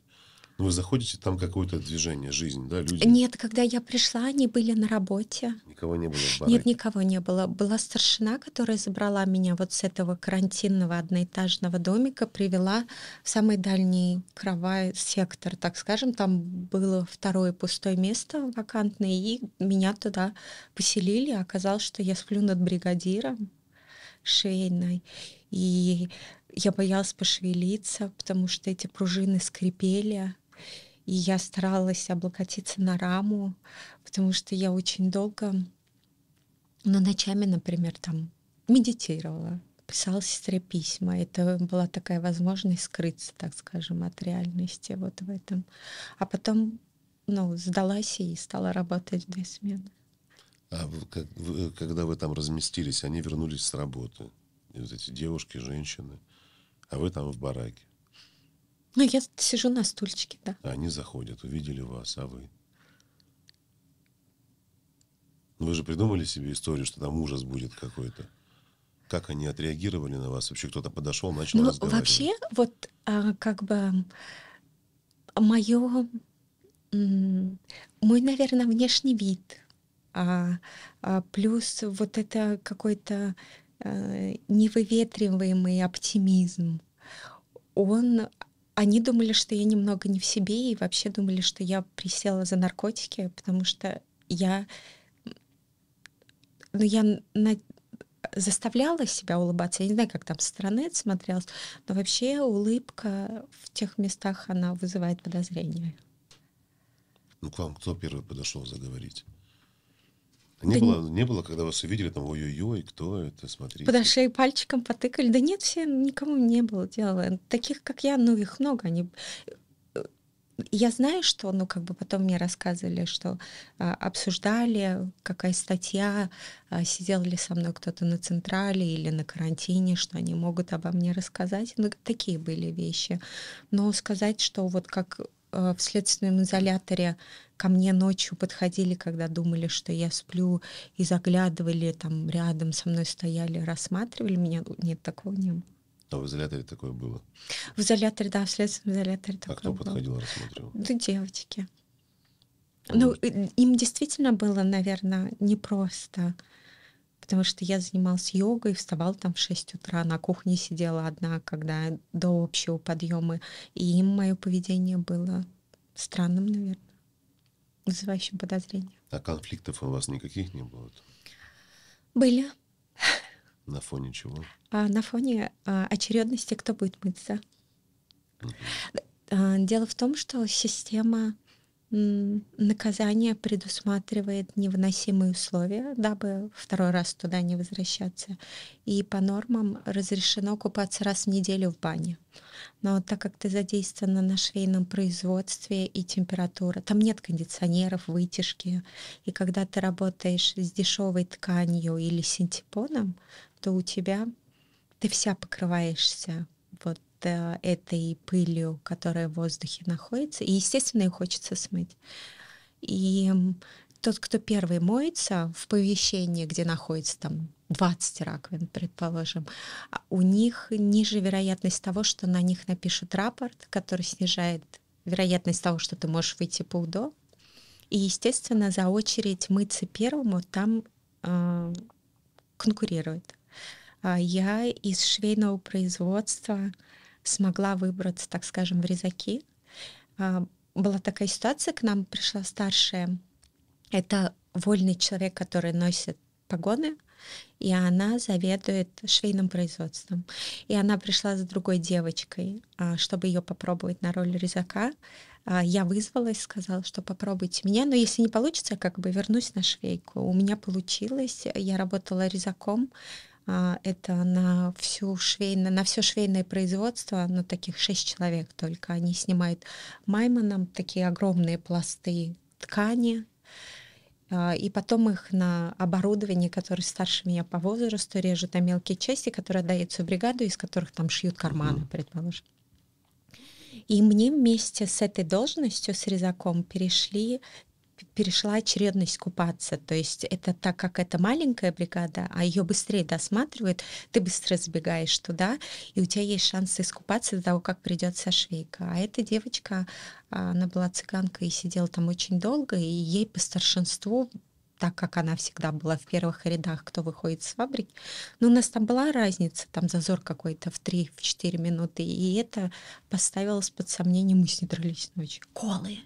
Ну, вы заходите, там какое-то движение, жизнь, да, люди? Нет, когда я пришла, они были на работе. Никого не было в баре? Нет, никого не было. Была старшина, которая забрала меня вот с этого карантинного одноэтажного домика, привела в самый дальний кровавый сектор, так скажем. Там было второе пустое место вакантное, и меня туда поселили. Оказалось, что я сплю над бригадиром шейной, И я боялась пошевелиться, потому что эти пружины скрипели и я старалась облокотиться на раму, потому что я очень долго, ну, ночами, например, там медитировала, писала сестре письма. Это была такая возможность скрыться, так скажем, от реальности вот в этом. А потом, ну, сдалась и стала работать в две смены. А как, вы, когда вы там разместились, они вернулись с работы? И вот эти девушки, женщины, а вы там в бараке? Ну, я сижу на стульчике, да. Они заходят, увидели вас, а вы? Вы же придумали себе историю, что там ужас будет какой-то. Как они отреагировали на вас? Вообще кто-то подошел, начал ну, разговаривать? Вообще, вот а, как бы мое, мой, наверное, внешний вид, а, а, плюс вот это какой-то а, невыветриваемый оптимизм, он они думали, что я немного не в себе, и вообще думали, что я присела за наркотики, потому что я... Ну, я на... заставляла себя улыбаться. Я не знаю, как там со стороны это смотрелось, но вообще улыбка в тех местах, она вызывает подозрения. Ну, к вам кто первый подошел заговорить? Не, да было, не... не было, когда вас увидели, там, ой-ой-ой, кто это, смотрите. Подошли пальчиком потыкали. Да нет, все, никому не было дела. Таких, как я, ну, их много. Они... Э, я знаю, что, ну, как бы потом мне рассказывали, что а, обсуждали, какая статья, а, сидел ли со мной кто-то на Централе или на карантине, что они могут обо мне рассказать. Ну, такие были вещи. Но сказать, что вот как Э, в следственном изоляторе ко мне ночью подходили, когда думали, что я сплю, и заглядывали, там рядом со мной стояли, рассматривали меня. Ну, нет, такого не было. А в изоляторе такое было? В изоляторе, да, в следственном изоляторе а такое А кто подходил, рассматривал? Да, девочки. А ну, им действительно было, наверное, непросто. просто потому что я занималась йогой, вставала там в 6 утра, на кухне сидела одна, когда до общего подъема, и им мое поведение было странным, наверное, вызывающим подозрение. А конфликтов у вас никаких не было? Были. На фоне чего? А, на фоне а, очередности, кто будет мыться. Угу. Дело в том, что система наказание предусматривает невыносимые условия, дабы второй раз туда не возвращаться. И по нормам разрешено купаться раз в неделю в бане. Но так как ты задействована на швейном производстве и температура, там нет кондиционеров, вытяжки, и когда ты работаешь с дешевой тканью или синтепоном, то у тебя ты вся покрываешься Э, этой пылью, которая в воздухе находится, и, естественно, ее хочется смыть. И тот, кто первый моется в помещении, где находится там 20 раковин, предположим, а у них ниже вероятность того, что на них напишут рапорт, который снижает вероятность того, что ты можешь выйти по УДО. И, естественно, за очередь мыться первому там э, конкурирует. А я из швейного производства смогла выбраться, так скажем, в резаки. А, была такая ситуация, к нам пришла старшая. Это вольный человек, который носит погоны, и она заведует швейным производством. И она пришла за другой девочкой, а, чтобы ее попробовать на роль резака. А, я вызвалась, сказала, что попробуйте меня, но если не получится, я как бы вернусь на швейку. У меня получилось, я работала резаком, а, это на всю швейное, на все швейное производство, но ну, таких шесть человек только. Они снимают маймоном такие огромные пласты ткани, а, и потом их на оборудование, которое старше меня по возрасту, режут на мелкие части, которые отдаются в бригаду, из которых там шьют карманы, предположим. И мне вместе с этой должностью, с резаком, перешли перешла очередность купаться. То есть это так как это маленькая бригада, а ее быстрее досматривают, ты быстро сбегаешь туда, и у тебя есть шанс искупаться до того, как придет Сашвейка. А эта девочка, а, она была цыганка и сидела там очень долго, и ей по старшинству так как она всегда была в первых рядах, кто выходит с фабрики. Но ну, у нас там была разница, там зазор какой-то в 3-4 минуты, и это поставилось под сомнение, мы с ней дрались ночью. Голые.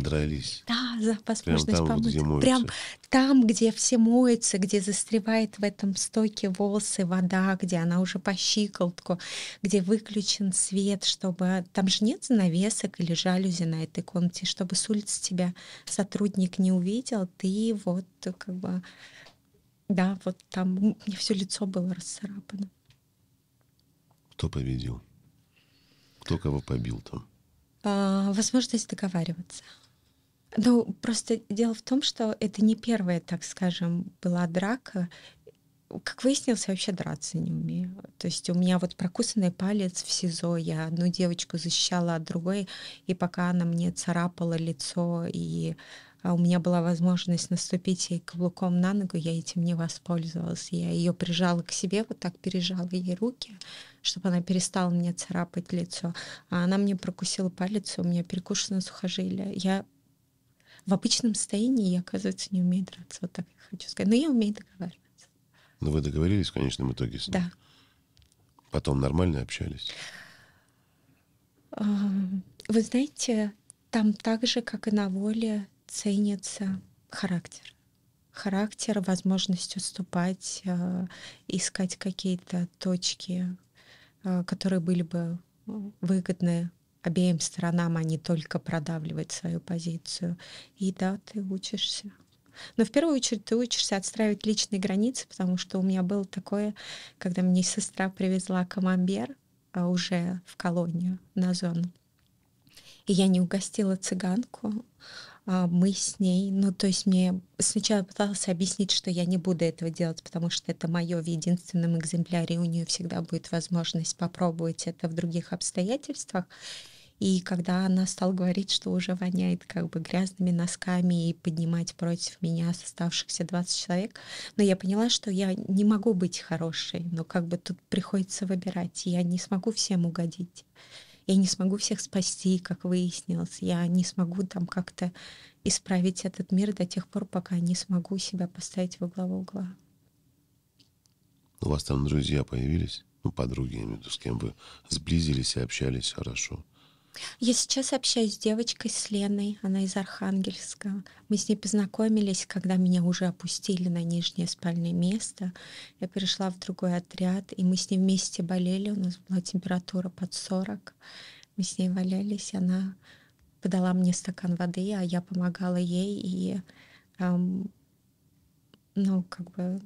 Дрались. Да, за возможность Прям там, помыться. Где Прям там, где все моются, где застревает в этом стойке волосы вода, где она уже по щиколотку, где выключен свет, чтобы... Там же нет занавесок или жалюзи на этой комнате, чтобы с улицы тебя сотрудник не увидел, ты вот как бы... Да, вот там мне все лицо было расцарапано. Кто победил? Кто кого побил там? А, возможность договариваться. Ну, просто дело в том, что это не первая, так скажем, была драка. Как выяснилось, я вообще драться не умею. То есть у меня вот прокусанный палец в СИЗО, я одну девочку защищала от другой, и пока она мне царапала лицо, и а, у меня была возможность наступить ей каблуком на ногу, я этим не воспользовалась. Я ее прижала к себе, вот так пережала ей руки, чтобы она перестала мне царапать лицо. А она мне прокусила палец, у меня перекушено сухожилие. Я в обычном состоянии я, оказывается, не умею драться. Вот так я хочу сказать. Но я умею договариваться. Но ну, вы договорились в конечном итоге с ним? Да. Потом нормально общались? Вы знаете, там так же, как и на воле, ценится характер. Характер, возможность уступать, э, искать какие-то точки, э, которые были бы э, выгодны обеим сторонам, а не только продавливать свою позицию. И да, ты учишься. Но в первую очередь ты учишься отстраивать личные границы, потому что у меня было такое, когда мне сестра привезла камамбер а уже в колонию на зону. И я не угостила цыганку, а мы с ней, ну то есть мне сначала пыталась объяснить, что я не буду этого делать, потому что это мое в единственном экземпляре, у нее всегда будет возможность попробовать это в других обстоятельствах. И когда она стала говорить, что уже воняет как бы грязными носками и поднимать против меня оставшихся 20 человек, но я поняла, что я не могу быть хорошей, но как бы тут приходится выбирать, я не смогу всем угодить. Я не смогу всех спасти, как выяснилось. Я не смогу там как-то исправить этот мир до тех пор, пока не смогу себя поставить во главу угла. Ну, у вас там друзья появились? Ну, подруги, я имею в виду, с кем вы сблизились и общались хорошо. Я сейчас общаюсь с девочкой, с Леной, она из Архангельска. Мы с ней познакомились, когда меня уже опустили на нижнее спальное место. Я перешла в другой отряд, и мы с ней вместе болели, у нас была температура под 40. Мы с ней валялись, она подала мне стакан воды, а я помогала ей, и эм, ну, как бы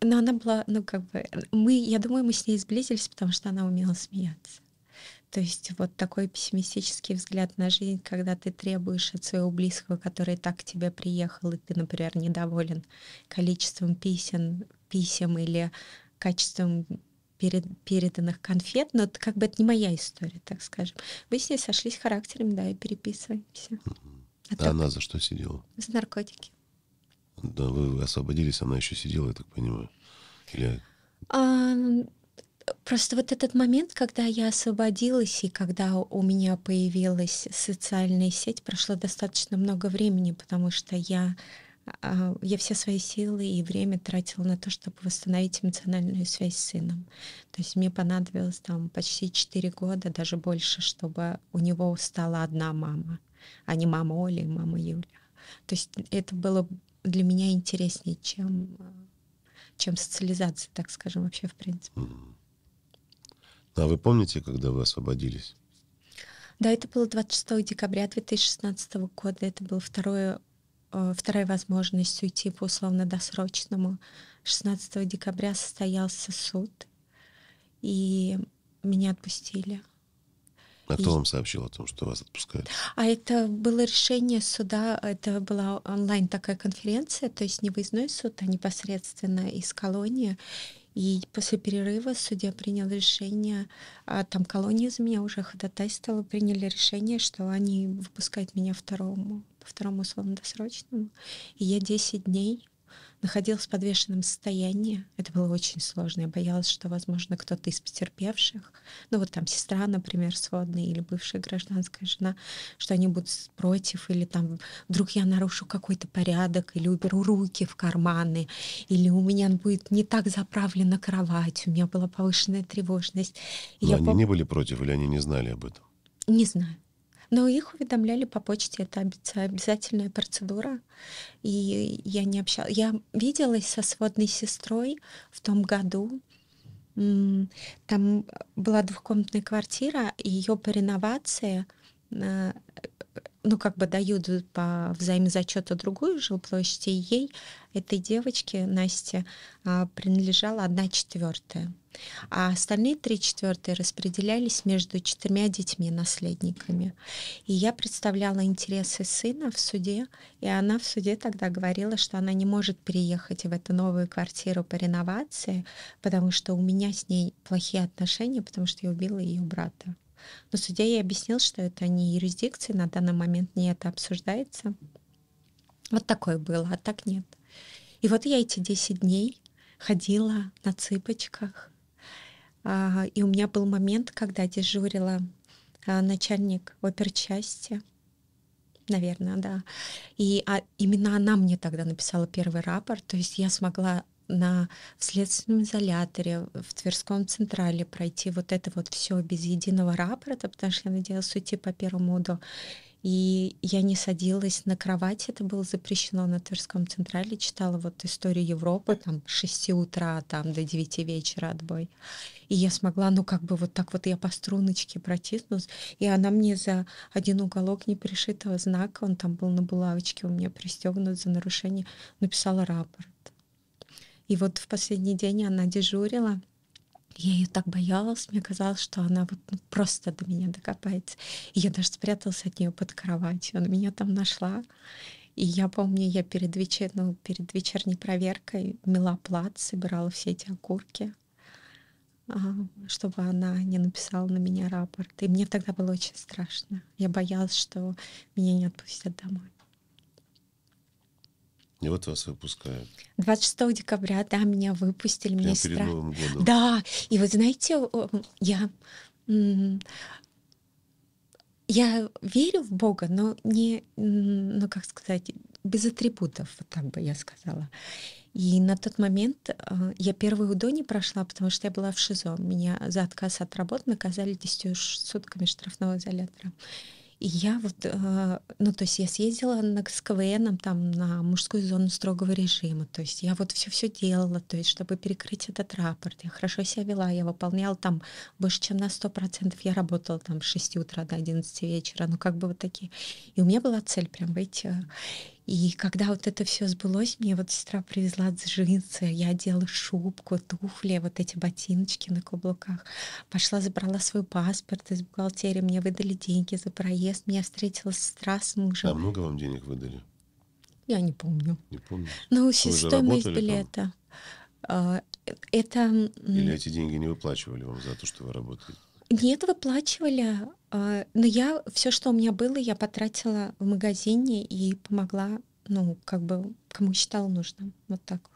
но она была, ну, как бы, мы, я думаю, мы с ней сблизились, потому что она умела смеяться. То есть вот такой пессимистический взгляд на жизнь, когда ты требуешь от своего близкого, который так к тебе приехал, и ты, например, недоволен количеством писем, писем или качеством перед, переданных конфет, но это, как бы это не моя история, так скажем. Вы с ней сошлись характерами, да, и переписываемся. Угу. А, а так, она за что сидела? За наркотики. Да, вы освободились, она еще сидела, я так понимаю. Или... А, просто вот этот момент, когда я освободилась и когда у меня появилась социальная сеть, прошло достаточно много времени, потому что я а, я все свои силы и время тратила на то, чтобы восстановить эмоциональную связь с сыном. То есть мне понадобилось там почти 4 года, даже больше, чтобы у него стала одна мама, а не мама Оли и мама Юля. То есть это было для меня интереснее, чем, а, чем социализация, так скажем, вообще в принципе. Mm-hmm. А вы помните, когда вы освободились? Да, это было 26 декабря 2016 года. Это было второе, э, вторая возможность уйти по условно-досрочному. 16 декабря состоялся суд, и меня отпустили. А кто вам сообщил о том, что вас отпускают? А это было решение суда, это была онлайн такая конференция, то есть не выездной суд, а непосредственно из колонии. И после перерыва судья принял решение, а там колония за меня уже ходатайствовала, приняли решение, что они выпускают меня второму, по второму условно-досрочному. И я 10 дней находилась в подвешенном состоянии. Это было очень сложно. Я боялась, что, возможно, кто-то из потерпевших, ну вот там сестра, например, сводная или бывшая гражданская жена, что они будут против, или там вдруг я нарушу какой-то порядок, или уберу руки в карманы, или у меня будет не так заправлена кровать, у меня была повышенная тревожность. И Но они пом... не были против, или они не знали об этом? Не знаю. Но их уведомляли по почте, это обязательная процедура. И я не общалась. Я виделась со сводной сестрой в том году. Там была двухкомнатная квартира, ее по реновации а, ну, как бы дают по взаимозачету другую жилплощадь, и ей, этой девочке, Насте, а, принадлежала одна четвертая. А остальные три четвертые распределялись между четырьмя детьми-наследниками. И я представляла интересы сына в суде, и она в суде тогда говорила, что она не может переехать в эту новую квартиру по реновации, потому что у меня с ней плохие отношения, потому что я убила ее брата. Но судья ей объяснил, что это не юрисдикция, на данный момент не это обсуждается. Вот такое было, а так нет. И вот я эти 10 дней ходила на цыпочках. А, и у меня был момент, когда дежурила а, начальник оперчасти, наверное, да. И а, именно она мне тогда написала первый рапорт, то есть я смогла на, в следственном изоляторе, в Тверском Централе пройти вот это вот все без единого рапорта, потому что я надеялась уйти по первому УДО. И я не садилась на кровать, это было запрещено на Тверском Централе, читала вот историю Европы, там, с 6 утра, там, до 9 вечера отбой. И я смогла, ну, как бы вот так вот я по струночке протиснулась, и она мне за один уголок непришитого знака, он там был на булавочке у меня пристегнут за нарушение, написала рапорт. И вот в последний день она дежурила, я ее так боялась, мне казалось, что она вот ну, просто до меня докопается. И я даже спряталась от нее под кровать. Она меня там нашла. И я помню, я перед, вечер, ну, перед вечерней проверкой мела плат, собирала все эти окурки, а, чтобы она не написала на меня рапорт. И мне тогда было очень страшно. Я боялась, что меня не отпустят домой. И вот вас выпускают. 26 декабря, да, меня выпустили. Прямо мне перед страх... Новым годом. Да, и вот знаете, я... Я верю в Бога, но не, ну как сказать, без атрибутов, вот так бы я сказала. И на тот момент э, я первую УДО не прошла, потому что я была в ШИЗО. Меня за отказ от работы наказали 10 сутками штрафного изолятора. И я вот, э, ну, то есть я съездила на, с КВНом там на мужскую зону строгого режима. То есть я вот все-все делала, то есть чтобы перекрыть этот рапорт. Я хорошо себя вела, я выполняла там больше, чем на 100%. Я работала там с 6 утра до 11 вечера, ну, как бы вот такие. И у меня была цель прям выйти. Э, и когда вот это все сбылось, мне вот сестра привезла джинсы, а я одела шубку, туфли, вот эти ботиночки на каблуках. Пошла, забрала свой паспорт из бухгалтерии, мне выдали деньги за проезд, меня встретила сестра с мужем. А много вам денег выдали? Я не помню. Не помню. Ну, стоимость билета. Там? А, э, это... Или эти деньги не выплачивали вам за то, что вы работаете? Нет, выплачивали, а, но я все, что у меня было, я потратила в магазине и помогла, ну, как бы, кому считала нужным. Вот так.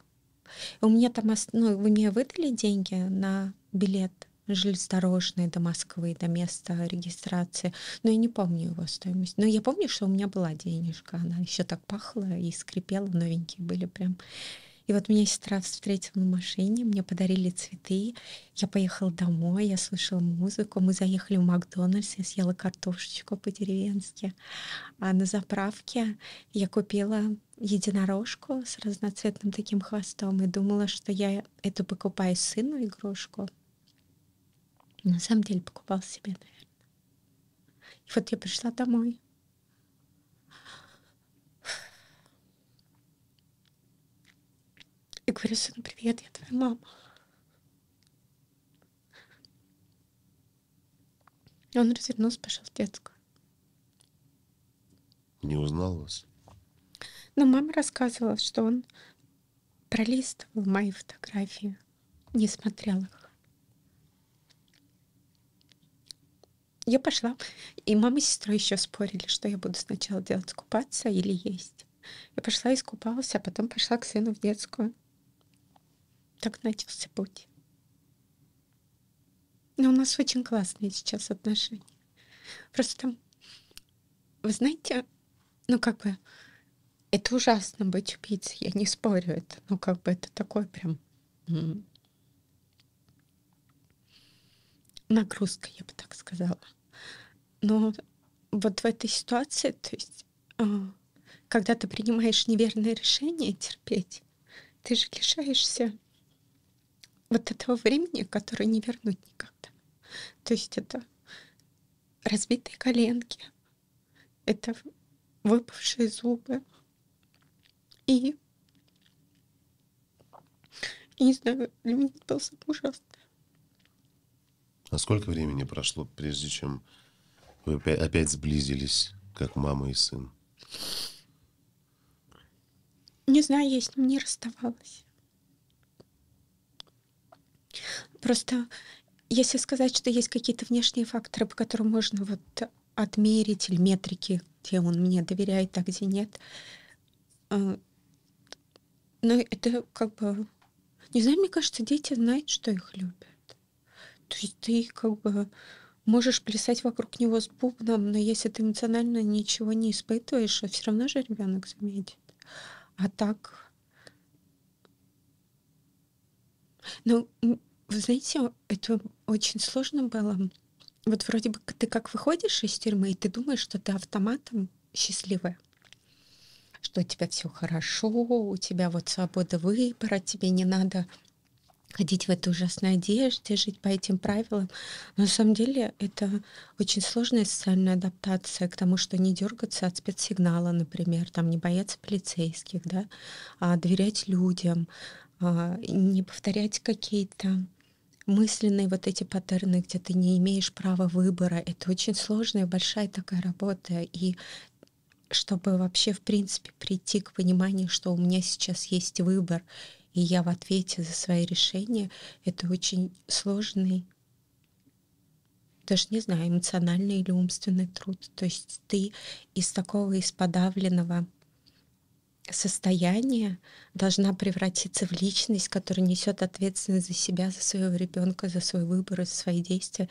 У меня там, ну, вы мне выдали деньги на билет железнодорожный до Москвы, до места регистрации. Но ну, я не помню его стоимость. Но я помню, что у меня была денежка. Она еще так пахла и скрипела, новенькие были прям. И вот меня сестра встретила на машине, мне подарили цветы, я поехала домой, я слышала музыку, мы заехали в Макдональдс, я съела картошечку по-деревенски. А на заправке я купила единорожку с разноцветным таким хвостом и думала, что я эту покупаю сыну игрушку. На самом деле покупал себе, наверное. И вот я пришла домой, Я говорю, сыну, привет, я твоя мама. И он развернулся, пошел в детскую. Не узнал вас? Но мама рассказывала, что он пролистывал мои фотографии, не смотрел их. Я пошла, и мама с сестрой еще спорили, что я буду сначала делать, купаться или есть. Я пошла искупалась, а потом пошла к сыну в детскую. Так начался путь. Но у нас очень классные сейчас отношения. Просто, вы знаете, ну как бы, это ужасно быть убийцей, я не спорю это, ну как бы это такой прям нагрузка, я бы так сказала. Но вот в этой ситуации, то есть, а, когда ты принимаешь неверное решение терпеть, ты же лишаешься вот этого времени, которое не вернуть никогда. То есть это разбитые коленки, это выпавшие зубы и я не знаю, для меня это было самое ужасное. А сколько времени прошло, прежде чем вы опять сблизились, как мама и сын? Не знаю, я с ним не расставалась. Просто если сказать, что есть какие-то внешние факторы, по которым можно вот отмерить или метрики, где он мне доверяет, а где нет, э, но ну, это как бы... Не знаю, мне кажется, дети знают, что их любят. То есть ты как бы можешь плясать вокруг него с бубном, но если ты эмоционально ничего не испытываешь, а все равно же ребенок заметит. А так Ну, вы знаете, это очень сложно было. Вот вроде бы ты как выходишь из тюрьмы, и ты думаешь, что ты автоматом счастливая что у тебя все хорошо, у тебя вот свобода выбора, тебе не надо ходить в этой ужасной одежде, жить по этим правилам. Но на самом деле это очень сложная социальная адаптация к тому, что не дергаться от спецсигнала, например, там не бояться полицейских, да, а доверять людям, а, не повторять какие-то мысленные вот эти паттерны, где ты не имеешь права выбора. Это очень сложная, большая такая работа. И чтобы вообще, в принципе, прийти к пониманию, что у меня сейчас есть выбор, и я в ответе за свои решения, это очень сложный, даже не знаю, эмоциональный или умственный труд. То есть ты из такого, из подавленного состояние должна превратиться в личность, которая несет ответственность за себя, за своего ребенка, за свой выбор, за свои действия.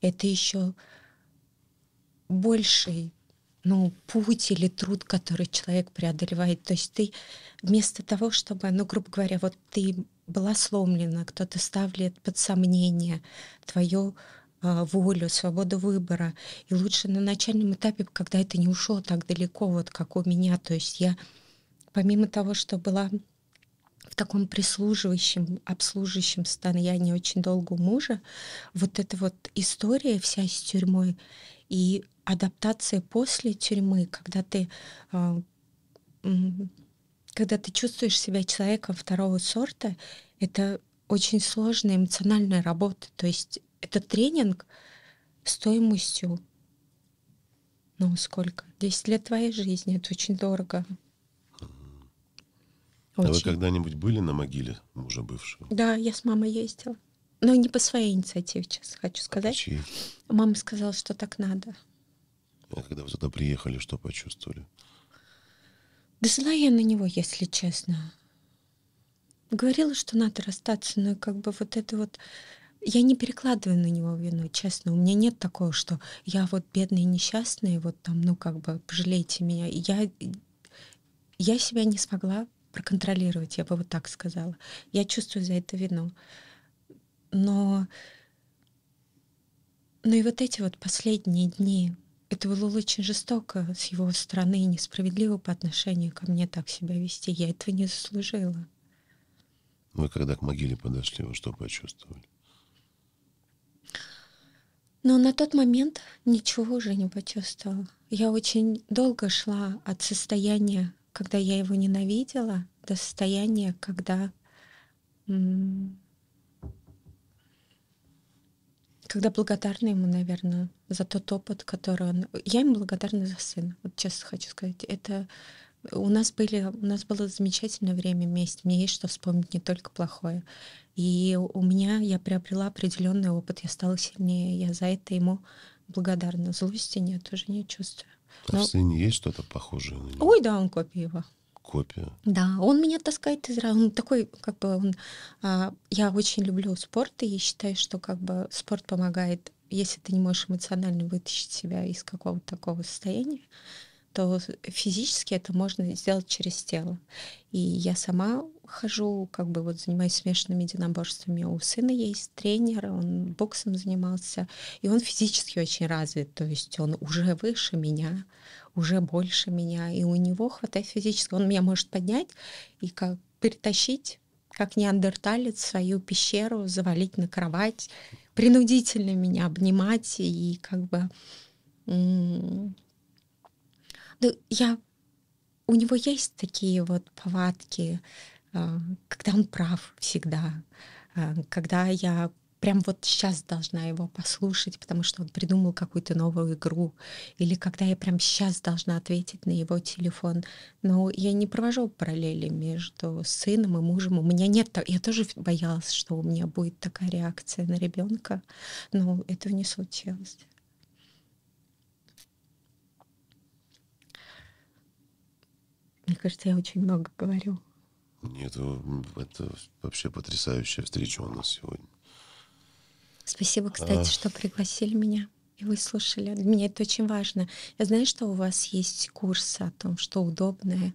Это еще больший ну, путь или труд, который человек преодолевает. То есть ты вместо того, чтобы, ну, грубо говоря, вот ты была сломлена, кто-то ставит под сомнение твою а, волю, свободу выбора. И лучше на начальном этапе, когда это не ушло так далеко, вот как у меня. То есть я помимо того, что была в таком прислуживающем, обслуживающем состоянии очень долго у мужа, вот эта вот история вся с тюрьмой и адаптация после тюрьмы, когда ты а, когда ты чувствуешь себя человеком второго сорта, это очень сложная эмоциональная работа. То есть это тренинг стоимостью, ну сколько, десять лет твоей жизни, это очень дорого. Очень. А вы когда-нибудь были на могиле мужа бывшего? Да, я с мамой ездила. Но не по своей инициативе, сейчас хочу а сказать. А чьи? Мама сказала, что так надо. А когда вы туда приехали, что почувствовали? Да зла я на него, если честно. Говорила, что надо расстаться, но как бы вот это вот... Я не перекладываю на него вину, честно. У меня нет такого, что я вот бедная несчастная, вот там, ну как бы, пожалейте меня. Я, я себя не смогла проконтролировать, я бы вот так сказала. Я чувствую за это вину. Но, но и вот эти вот последние дни, это было очень жестоко с его стороны и несправедливо по отношению ко мне так себя вести. Я этого не заслужила. Вы когда к могиле подошли, вы что почувствовали? Но на тот момент ничего уже не почувствовала. Я очень долго шла от состояния когда я его ненавидела, до состояния, когда когда благодарна ему, наверное, за тот опыт, который он... Я ему благодарна за сына, вот честно хочу сказать. Это у нас были, у нас было замечательное время вместе. Мне есть что вспомнить, не только плохое. И у меня я приобрела определенный опыт, я стала сильнее. Я за это ему благодарна. Злости нет, тоже не чувствую. А Но... в ну, сыне есть что-то похожее на него? Ой, да, он копия его. Копия? Да, он меня таскает из Он такой, как бы, он... А, я очень люблю спорт, и считаю, что как бы спорт помогает, если ты не можешь эмоционально вытащить себя из какого-то такого состояния, то физически это можно сделать через тело. И я сама хожу, как бы вот занимаюсь смешанными единоборствами. У сына есть тренер, он боксом занимался, и он физически очень развит, то есть он уже выше меня, уже больше меня, и у него хватает физического. Он меня может поднять и как перетащить как неандерталец, свою пещеру, завалить на кровать, принудительно меня обнимать и как бы ну, я... У него есть такие вот повадки, а, когда он прав всегда, а, когда я прям вот сейчас должна его послушать, потому что он придумал какую-то новую игру, или когда я прям сейчас должна ответить на его телефон. Но я не провожу параллели между сыном и мужем. У меня нет... Я тоже боялась, что у меня будет такая реакция на ребенка, но этого не случилось. Мне кажется, я очень много говорю. Нет, это вообще потрясающая встреча у нас сегодня. Спасибо, кстати, а... что пригласили меня и выслушали. Для меня это очень важно. Я знаю, что у вас есть курсы о том, что удобное.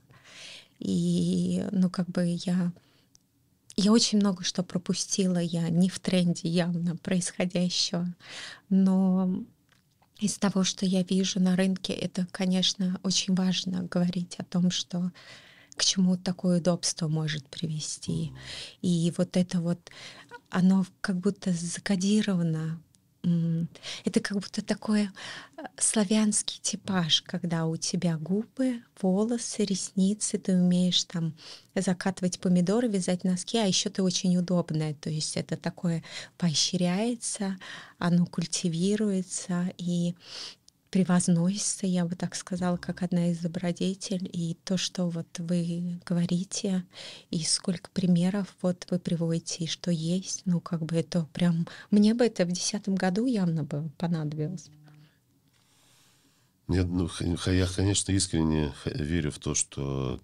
И, ну, как бы я... Я очень много что пропустила, я не в тренде явно происходящего, но из того, что я вижу на рынке, это, конечно, очень важно говорить о том, что к чему такое удобство может привести. И вот это вот, оно как будто закодировано это как будто такой э, славянский типаж, когда у тебя губы, волосы, ресницы, ты умеешь там закатывать помидоры, вязать носки, а еще ты очень удобная. То есть это такое поощряется, оно культивируется, и превозносится, я бы так сказала, как одна из добродетель. И то, что вот вы говорите, и сколько примеров вот вы приводите, и что есть, ну, как бы это прям... Мне бы это в десятом году явно бы понадобилось. Я, ну, я, конечно, искренне верю в то, что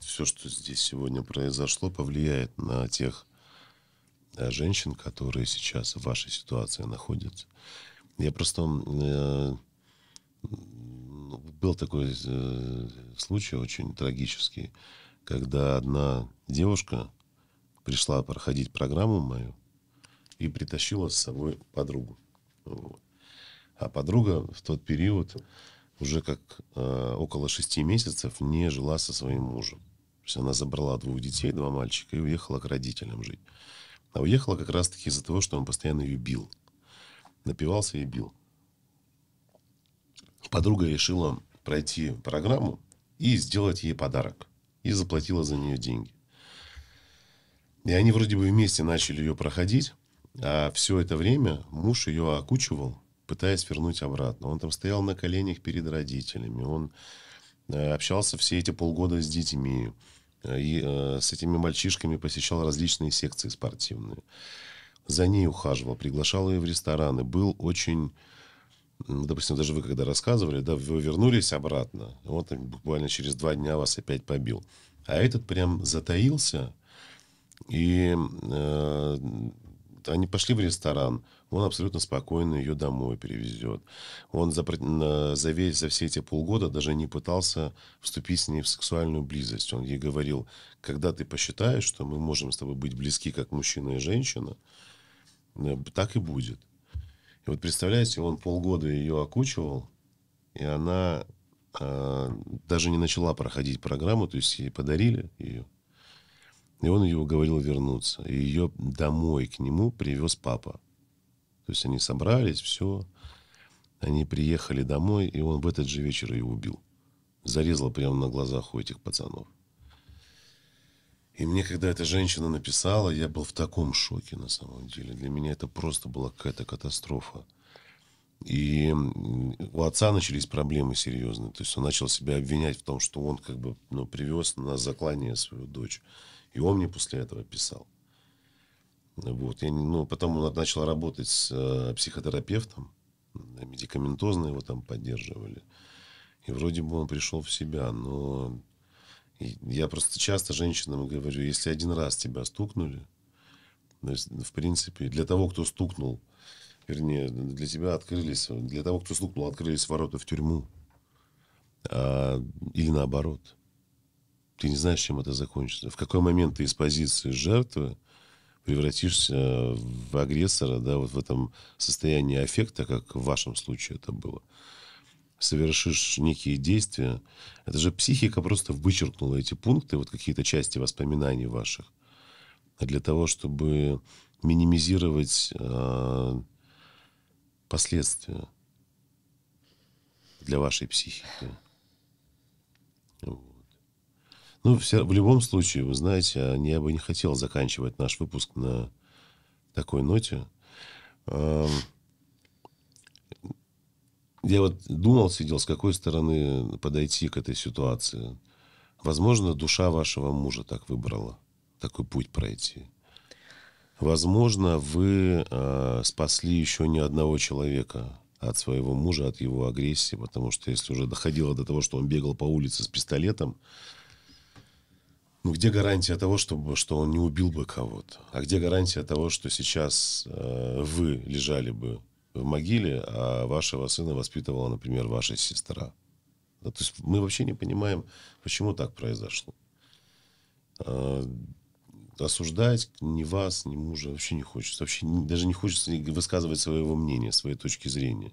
все, что здесь сегодня произошло, повлияет на тех э, женщин, которые сейчас в вашей ситуации находятся. Я просто э, был такой э, случай очень трагический, когда одна девушка пришла проходить программу мою и притащила с собой подругу. А подруга в тот период уже как э, около шести месяцев не жила со своим мужем. То есть она забрала двух детей, два мальчика, и уехала к родителям жить. А уехала как раз-таки из-за того, что он постоянно ее бил. Напивался и бил. Подруга решила пройти программу и сделать ей подарок. И заплатила за нее деньги. И они вроде бы вместе начали ее проходить, а все это время муж ее окучивал, пытаясь вернуть обратно. Он там стоял на коленях перед родителями, он э, общался все эти полгода с детьми, э, и э, с этими мальчишками посещал различные секции спортивные. За ней ухаживал, приглашал ее в рестораны, был очень допустим, даже вы когда рассказывали, да, вы вернулись обратно, вот буквально через два дня вас опять побил. А этот прям затаился, и э, они пошли в ресторан, он абсолютно спокойно ее домой перевезет. Он за, за, весь, за все эти полгода даже не пытался вступить с ней в сексуальную близость. Он ей говорил, когда ты посчитаешь, что мы можем с тобой быть близки, как мужчина и женщина, э, так и будет. И вот представляете, он полгода ее окучивал, и она э, даже не начала проходить программу, то есть ей подарили ее. И он ее уговорил вернуться. И ее домой к нему привез папа. То есть они собрались, все. Они приехали домой, и он в этот же вечер ее убил. Зарезал прямо на глазах у этих пацанов. И мне, когда эта женщина написала, я был в таком шоке на самом деле. Для меня это просто была какая-то катастрофа. И у отца начались проблемы серьезные. То есть он начал себя обвинять в том, что он как бы ну, привез на заклание свою дочь. И он мне после этого писал. Вот. Я, ну, потом он начал работать с э, психотерапевтом. Медикаментозно его там поддерживали. И вроде бы он пришел в себя, но я просто часто женщинам говорю, если один раз тебя стукнули, то есть, в принципе, для того, кто стукнул, вернее, для тебя открылись, для того, кто стукнул, открылись ворота в тюрьму. А, или наоборот. Ты не знаешь, чем это закончится. В какой момент ты из позиции жертвы превратишься в агрессора, да, вот в этом состоянии аффекта, как в вашем случае это было совершишь некие действия, это же психика просто вычеркнула эти пункты, вот какие-то части воспоминаний ваших, для того, чтобы минимизировать э, последствия для вашей психики. Вот. Ну, все, в любом случае, вы знаете, а я бы не хотел заканчивать наш выпуск на такой ноте. Эм, я вот думал, сидел, с какой стороны подойти к этой ситуации. Возможно, душа вашего мужа так выбрала, такой путь пройти. Возможно, вы э, спасли еще не одного человека от своего мужа, от его агрессии, потому что если уже доходило до того, что он бегал по улице с пистолетом, ну где гарантия того, чтобы, что он не убил бы кого-то? А где гарантия того, что сейчас э, вы лежали бы в могиле, а вашего сына воспитывала, например, ваша сестра. Да, то есть мы вообще не понимаем, почему так произошло. А, осуждать ни вас, ни мужа вообще не хочется. Вообще не, даже не хочется высказывать своего мнения, своей точки зрения.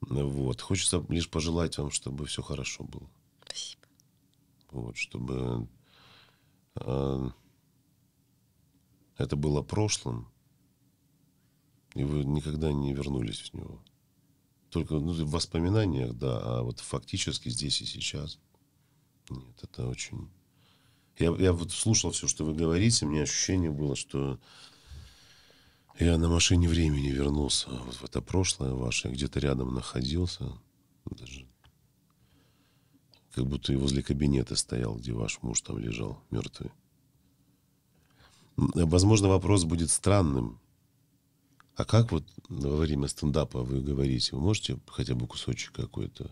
Вот. Хочется лишь пожелать вам, чтобы все хорошо было. Спасибо. Вот, чтобы э, это было прошлым, и вы никогда не вернулись в него. Только ну, в воспоминаниях, да, а вот фактически здесь и сейчас. Нет, это очень... Я, я вот слушал все, что вы говорите, у меня ощущение было, что я на машине времени вернулся вот в это прошлое ваше, где-то рядом находился, даже как будто и возле кабинета стоял, где ваш муж там лежал, мертвый. Возможно, вопрос будет странным, а как вот во время стендапа вы говорите? Вы можете хотя бы кусочек какой-то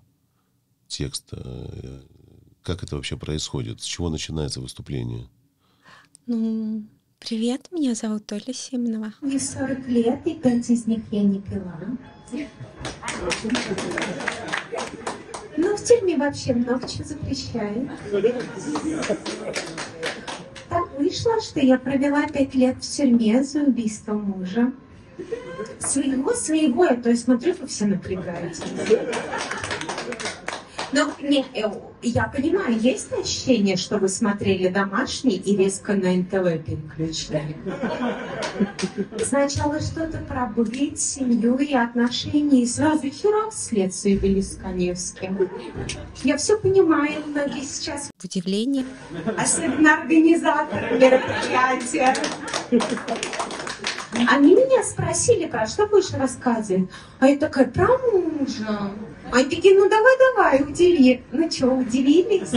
текста? Э, как это вообще происходит? С чего начинается выступление? Ну, привет, меня зовут Толя Семенова. Мне 40 лет, и пять из них я не пила. Ну, в тюрьме вообще много чего запрещает. Так вышло, что я провела пять лет в тюрьме за убийство мужа. Своего, своего, я то есть смотрю, вы все напрягаете. Но не, э, я понимаю, есть ощущение, что вы смотрели домашний и резко на НТВ переключили? Сначала что-то про быт, семью и отношения, и сразу херак след с Коневским. Я все понимаю, многие сейчас... В удивлении. Особенно организатор мероприятия. Они меня спросили, про что будешь рассказывать? А я такая, про мужа. Они такие, ну давай, давай, удиви. Ну что, удивились?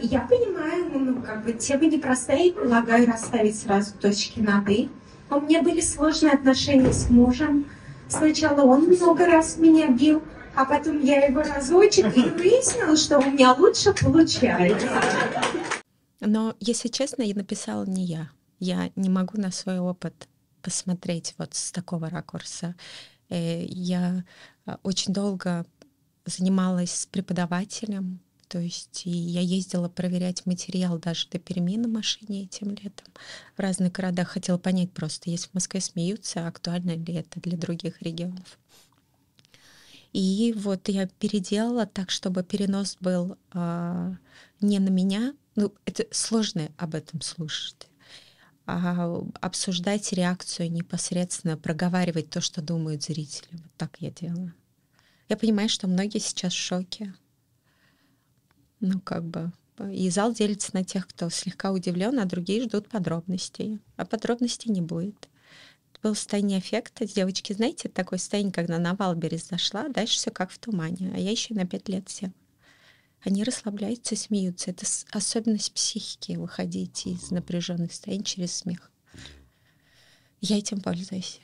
Я понимаю, ну, ну, как бы тема непростая, и предлагаю расставить сразу точки над «и». У меня были сложные отношения с мужем. Сначала он много раз меня бил, а потом я его разочек и выяснила, что у меня лучше получается. Но, если честно, я написала не я. Я не могу на свой опыт посмотреть вот с такого ракурса. Э, я а, очень долго занималась с преподавателем, то есть и я ездила проверять материал даже до Перми на машине этим летом. В разных городах хотела понять просто, если в Москве смеются, актуально ли это для других регионов. И вот я переделала так, чтобы перенос был э, не на меня, ну, это сложно об этом слушать. А, обсуждать реакцию а непосредственно, проговаривать то, что думают зрители. Вот так я делаю. Я понимаю, что многие сейчас в шоке. Ну, как бы. И зал делится на тех, кто слегка удивлен, а другие ждут подробностей. А подробностей не будет. Это было состояние эффекта. Девочки, знаете, такое состояние, когда на Валберес зашла, а дальше все как в тумане. А я еще на пять лет села они расслабляются, смеются. Это особенность психики выходить из напряженных состояний через смех. Я этим пользуюсь.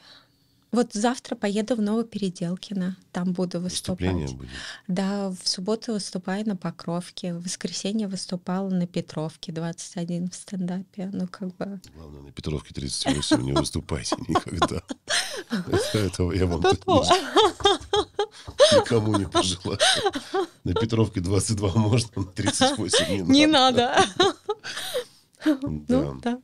Вот завтра поеду в Новопеределкино, там буду выступать. Будет. Да, в субботу выступаю на Покровке, в воскресенье выступала на Петровке 21 в стендапе. Ну, как бы... Главное, на Петровке 38 не выступайте никогда. *laughs* Этого я вам тут Никому не пожелаю. На Петровке 22 можно, на 38 не надо. Не надо. Ну, да.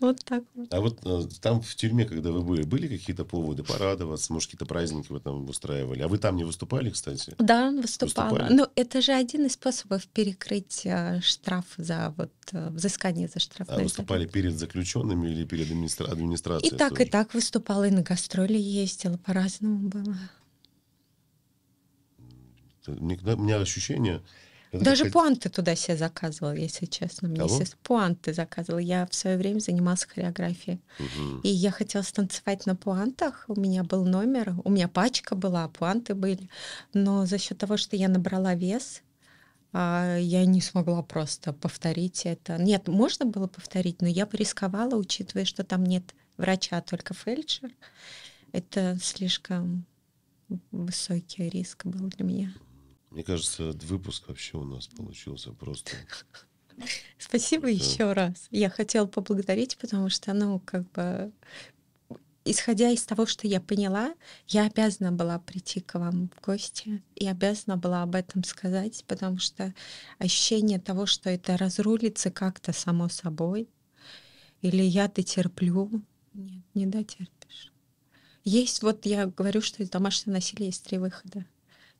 Вот так вот. А вот э, там в тюрьме, когда вы были, были какие-то поводы порадоваться? Может, какие-то праздники вы там устраивали? А вы там не выступали, кстати? Да, выступала. Выступали? Ну, это же один из способов перекрыть э, штраф за вот э, взыскание за штраф. А выступали зарплату. перед заключенными или перед администра- администрацией? И так, тоже? и так выступала, и на гастроли ездила, по-разному было. Мне у меня ощущение... Даже как... пуанты туда себе заказывал, если честно. Мне Алло? пуанты заказывал. Я в свое время занималась хореографией. Угу. И я хотела станцевать на пуантах. У меня был номер, у меня пачка была, а пуанты были. Но за счет того, что я набрала вес, а, я не смогла просто повторить это. Нет, можно было повторить, но я порисковала, учитывая, что там нет врача, а только фельдшер. Это слишком высокий риск был для меня. Мне кажется, этот выпуск вообще у нас получился просто... Спасибо да. еще раз. Я хотела поблагодарить, потому что, ну, как бы, исходя из того, что я поняла, я обязана была прийти к вам в гости и обязана была об этом сказать, потому что ощущение того, что это разрулится как-то само собой, или я дотерплю, нет, не дотерпишь. Есть, вот я говорю, что из домашнего насилия есть три выхода.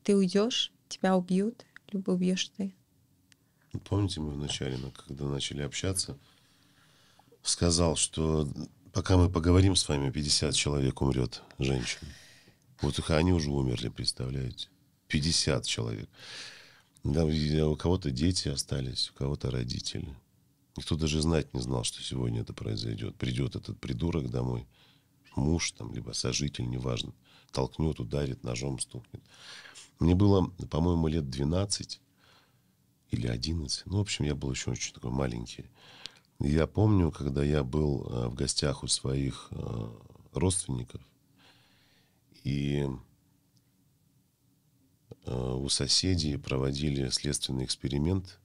Ты уйдешь, тебя убьют, либо убьешь ты. Ну, помните, мы вначале, когда начали общаться, сказал, что пока мы поговорим с вами, 50 человек умрет, женщин. Вот их они уже умерли, представляете? 50 человек. Да, у кого-то дети остались, у кого-то родители. Никто даже знать не знал, что сегодня это произойдет. Придет этот придурок домой, муж там, либо сожитель, неважно толкнет, ударит, ножом стукнет. Мне было, по-моему, лет 12 или 11. Ну, в общем, я был еще очень такой маленький. Я помню, когда я был э, в гостях у своих э, родственников, и э, у соседей проводили следственный эксперимент,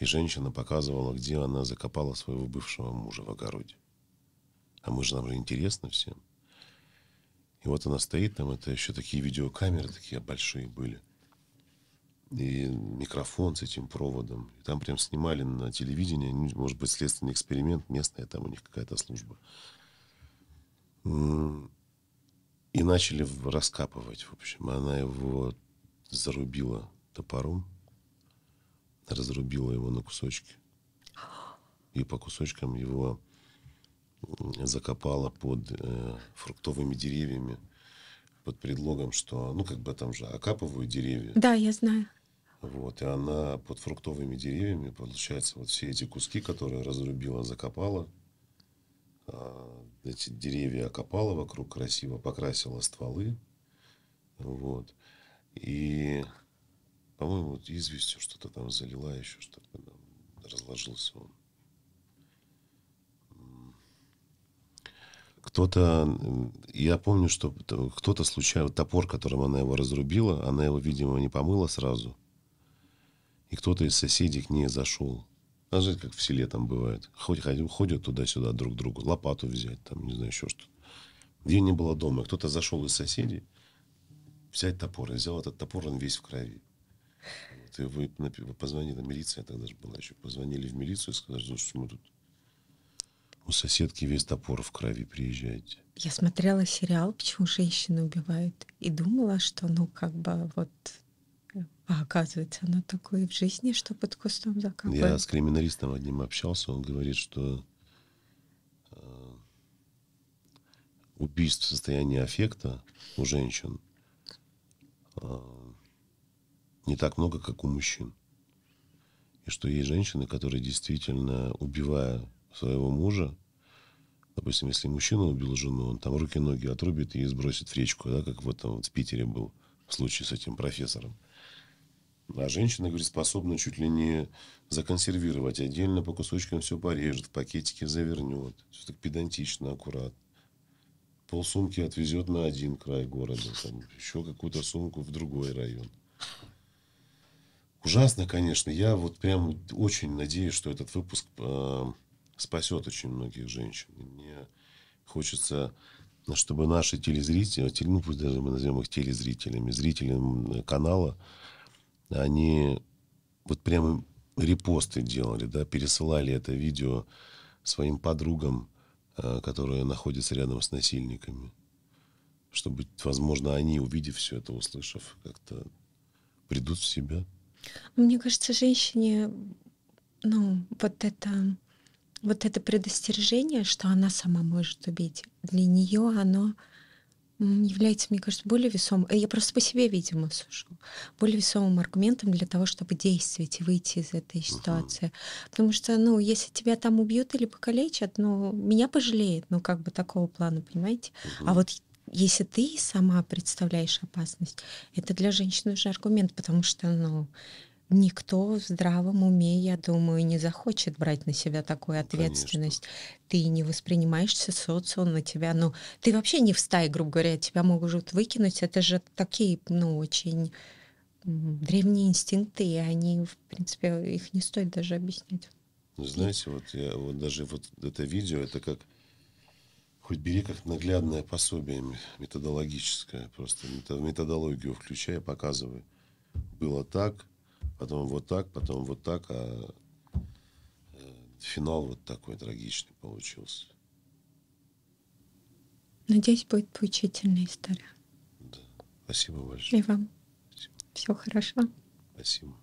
и женщина показывала, где она закопала своего бывшего мужа в огороде. А мы же нам же интересно всем. И вот она стоит там, это еще такие видеокамеры такие большие были. И микрофон с этим проводом. И там прям снимали на телевидении, может быть, следственный эксперимент, местная там у них какая-то служба. И начали раскапывать, в общем. Она его зарубила топором, разрубила его на кусочки. И по кусочкам его закопала под э, фруктовыми деревьями под предлогом, что, ну, как бы там же окапывают деревья. Да, я знаю. Вот, и она под фруктовыми деревьями, получается, вот все эти куски, которые разрубила, закопала, а, эти деревья окопала вокруг красиво, покрасила стволы, вот, и, по-моему, вот известью что-то там залила еще, чтобы разложился он. кто-то, я помню, что кто-то случайно, топор, которым она его разрубила, она его, видимо, не помыла сразу. И кто-то из соседей к ней зашел. А знаете, как в селе там бывает. Ходят, ходят туда-сюда друг к другу. Лопату взять, там, не знаю, еще что-то. Ее не было дома. Кто-то зашел из соседей взять топор. И взял этот топор, он весь в крови. Вот, и вы, вы позвонили, милиция тогда же была еще. Позвонили в милицию и сказали, что мы тут у соседки весь топор в крови, приезжайте. Я смотрела сериал «Почему женщины убивают» и думала, что, ну, как бы вот а оказывается, оно такое в жизни, что под кустом закапывает. Я с криминалистом одним общался, он говорит, что э, убийств в состоянии аффекта у женщин э, не так много, как у мужчин. И что есть женщины, которые действительно, убивая своего мужа, допустим, если мужчина убил жену, он там руки-ноги отрубит и сбросит в речку, да, как в этом вот в Питере был случай с этим профессором. А женщина, говорит, способна чуть ли не законсервировать. Отдельно по кусочкам все порежет, в пакетики завернет. Все так педантично, аккуратно. Пол сумки отвезет на один край города, там, еще какую-то сумку в другой район. Ужасно, конечно. Я вот прям очень надеюсь, что этот выпуск э, спасет очень многих женщин. мне хочется, ну, чтобы наши телезрители, ну пусть даже мы назовем их телезрителями, зрителям э, канала, они вот прямо репосты делали, да, пересылали это видео своим подругам, э, которые находятся рядом с насильниками, чтобы, возможно, они, увидев все это, услышав, как-то придут в себя. Мне кажется, женщине, ну, вот это вот это предостережение, что она сама может убить, для нее оно является, мне кажется, более весомым, я просто по себе, видимо, сужу, более весомым аргументом для того, чтобы действовать и выйти из этой ситуации. Uh-huh. Потому что, ну, если тебя там убьют или покалечат, ну, меня пожалеет, ну, как бы такого плана, понимаете? Uh-huh. А вот если ты сама представляешь опасность, это для женщины уже аргумент, потому что, ну, никто в здравом уме, я думаю, не захочет брать на себя такую ответственность. Конечно. Ты не воспринимаешься социум на тебя, ну, ты вообще не в стае, грубо говоря, тебя могут выкинуть. Это же такие, ну, очень древние инстинкты, и они, в принципе, их не стоит даже объяснять. Ну, знаете, вот я вот даже вот это видео, это как хоть бери как наглядное пособие методологическое, просто методологию включая, показываю, Было так, потом вот так, потом вот так, а э, финал вот такой трагичный получился. Надеюсь, будет поучительная история. Да. Спасибо большое. И вам. Спасибо. Все хорошо. Спасибо.